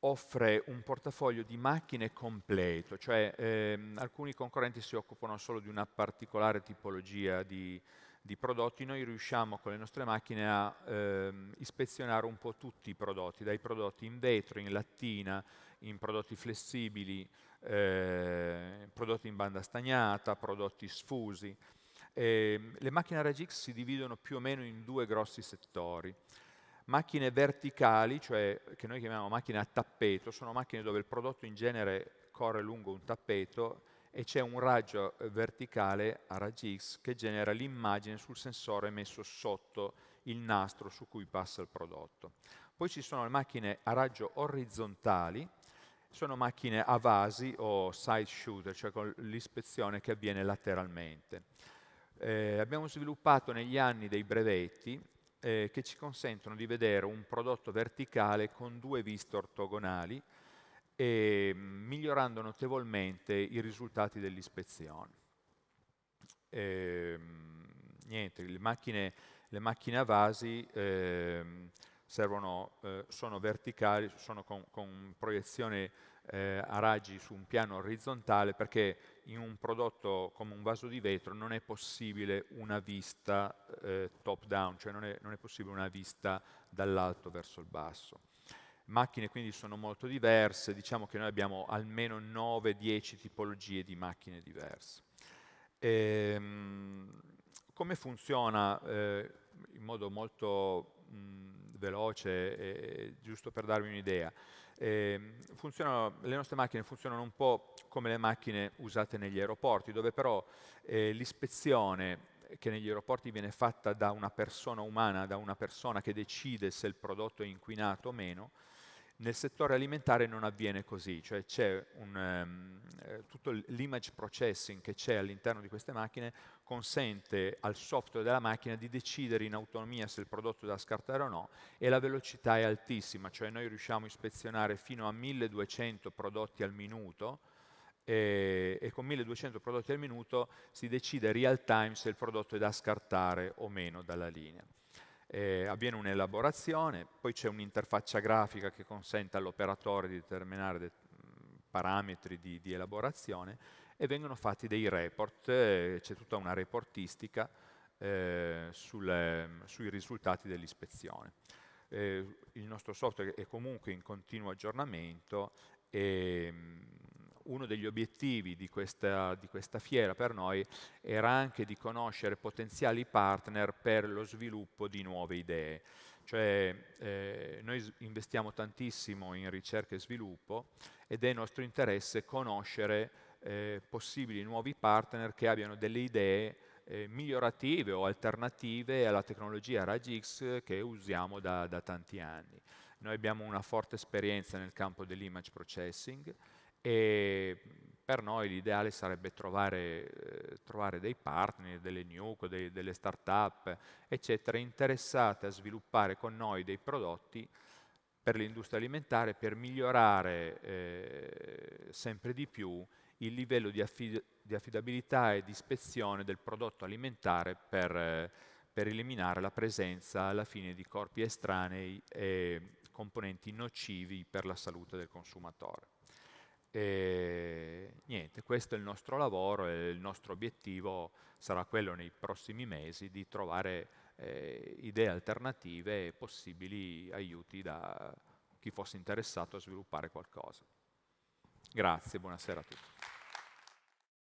offre un portafoglio di macchine completo, cioè ehm, alcuni concorrenti si occupano solo di una particolare tipologia di, di prodotti, noi riusciamo con le nostre macchine a ehm, ispezionare un po' tutti i prodotti, dai prodotti in vetro, in lattina, in prodotti flessibili, eh, prodotti in banda stagnata, prodotti sfusi. Eh, le macchine RAGX si dividono più o meno in due grossi settori. Macchine verticali, cioè che noi chiamiamo macchine a tappeto, sono macchine dove il prodotto in genere corre lungo un tappeto e c'è un raggio verticale a raggi X che genera l'immagine sul sensore messo sotto il nastro su cui passa il prodotto. Poi ci sono le macchine a raggio orizzontali, sono macchine a vasi o side shooter, cioè con l'ispezione che avviene lateralmente. Eh, abbiamo sviluppato negli anni dei brevetti eh, che ci consentono di vedere un prodotto verticale con due viste ortogonali, e, mm, migliorando notevolmente i risultati dell'ispezione. Ehm, niente, le macchine, le macchine a vasi eh, servono, eh, sono verticali, sono con, con proiezione eh, a raggi su un piano orizzontale perché in un prodotto come un vaso di vetro non è possibile una vista eh, top down, cioè non è, non è possibile una vista dall'alto verso il basso. Macchine quindi sono molto diverse, diciamo che noi abbiamo almeno 9-10 tipologie di macchine diverse. Ehm, come funziona eh, in modo molto mh, veloce, eh, giusto per darvi un'idea? Eh, le nostre macchine funzionano un po' come le macchine usate negli aeroporti, dove però eh, l'ispezione che negli aeroporti viene fatta da una persona umana, da una persona che decide se il prodotto è inquinato o meno, nel settore alimentare non avviene così, cioè c'è um, tutto l'image processing che c'è all'interno di queste macchine consente al software della macchina di decidere in autonomia se il prodotto è da scartare o no e la velocità è altissima, cioè noi riusciamo a ispezionare fino a 1200 prodotti al minuto, e, con 1200 prodotti al minuto si decide real time se il prodotto è da scartare o meno dalla linea eh, avviene un'elaborazione, poi c'è un'interfaccia grafica che consente all'operatore di determinare de parametri di, di, elaborazione e vengono fatti dei report, eh, c'è tutta una reportistica eh, sulle, sui risultati dell'ispezione. Eh, il nostro software è comunque in continuo aggiornamento e uno degli obiettivi di questa, di questa, fiera per noi era anche di conoscere potenziali partner per lo sviluppo di nuove idee. Cioè eh, noi investiamo tantissimo in ricerca e sviluppo ed è nostro interesse conoscere eh, possibili nuovi partner che abbiano delle idee eh, migliorative o alternative alla tecnologia raggi X che usiamo da, da tanti anni. Noi abbiamo una forte esperienza nel campo dell'image processing, e per noi l'ideale sarebbe trovare, eh, trovare, dei partner, delle nuke, dei, delle start-up, eccetera, interessate a sviluppare con noi dei prodotti per l'industria alimentare per migliorare eh, sempre di più il livello di, affid di, affidabilità e di ispezione del prodotto alimentare per, eh, per eliminare la presenza alla fine di corpi estranei e componenti nocivi per la salute del consumatore. E niente, questo è il nostro lavoro e il nostro obiettivo sarà quello nei prossimi mesi di trovare eh, idee alternative e possibili aiuti da chi fosse interessato a sviluppare qualcosa. Grazie, buonasera a tutti.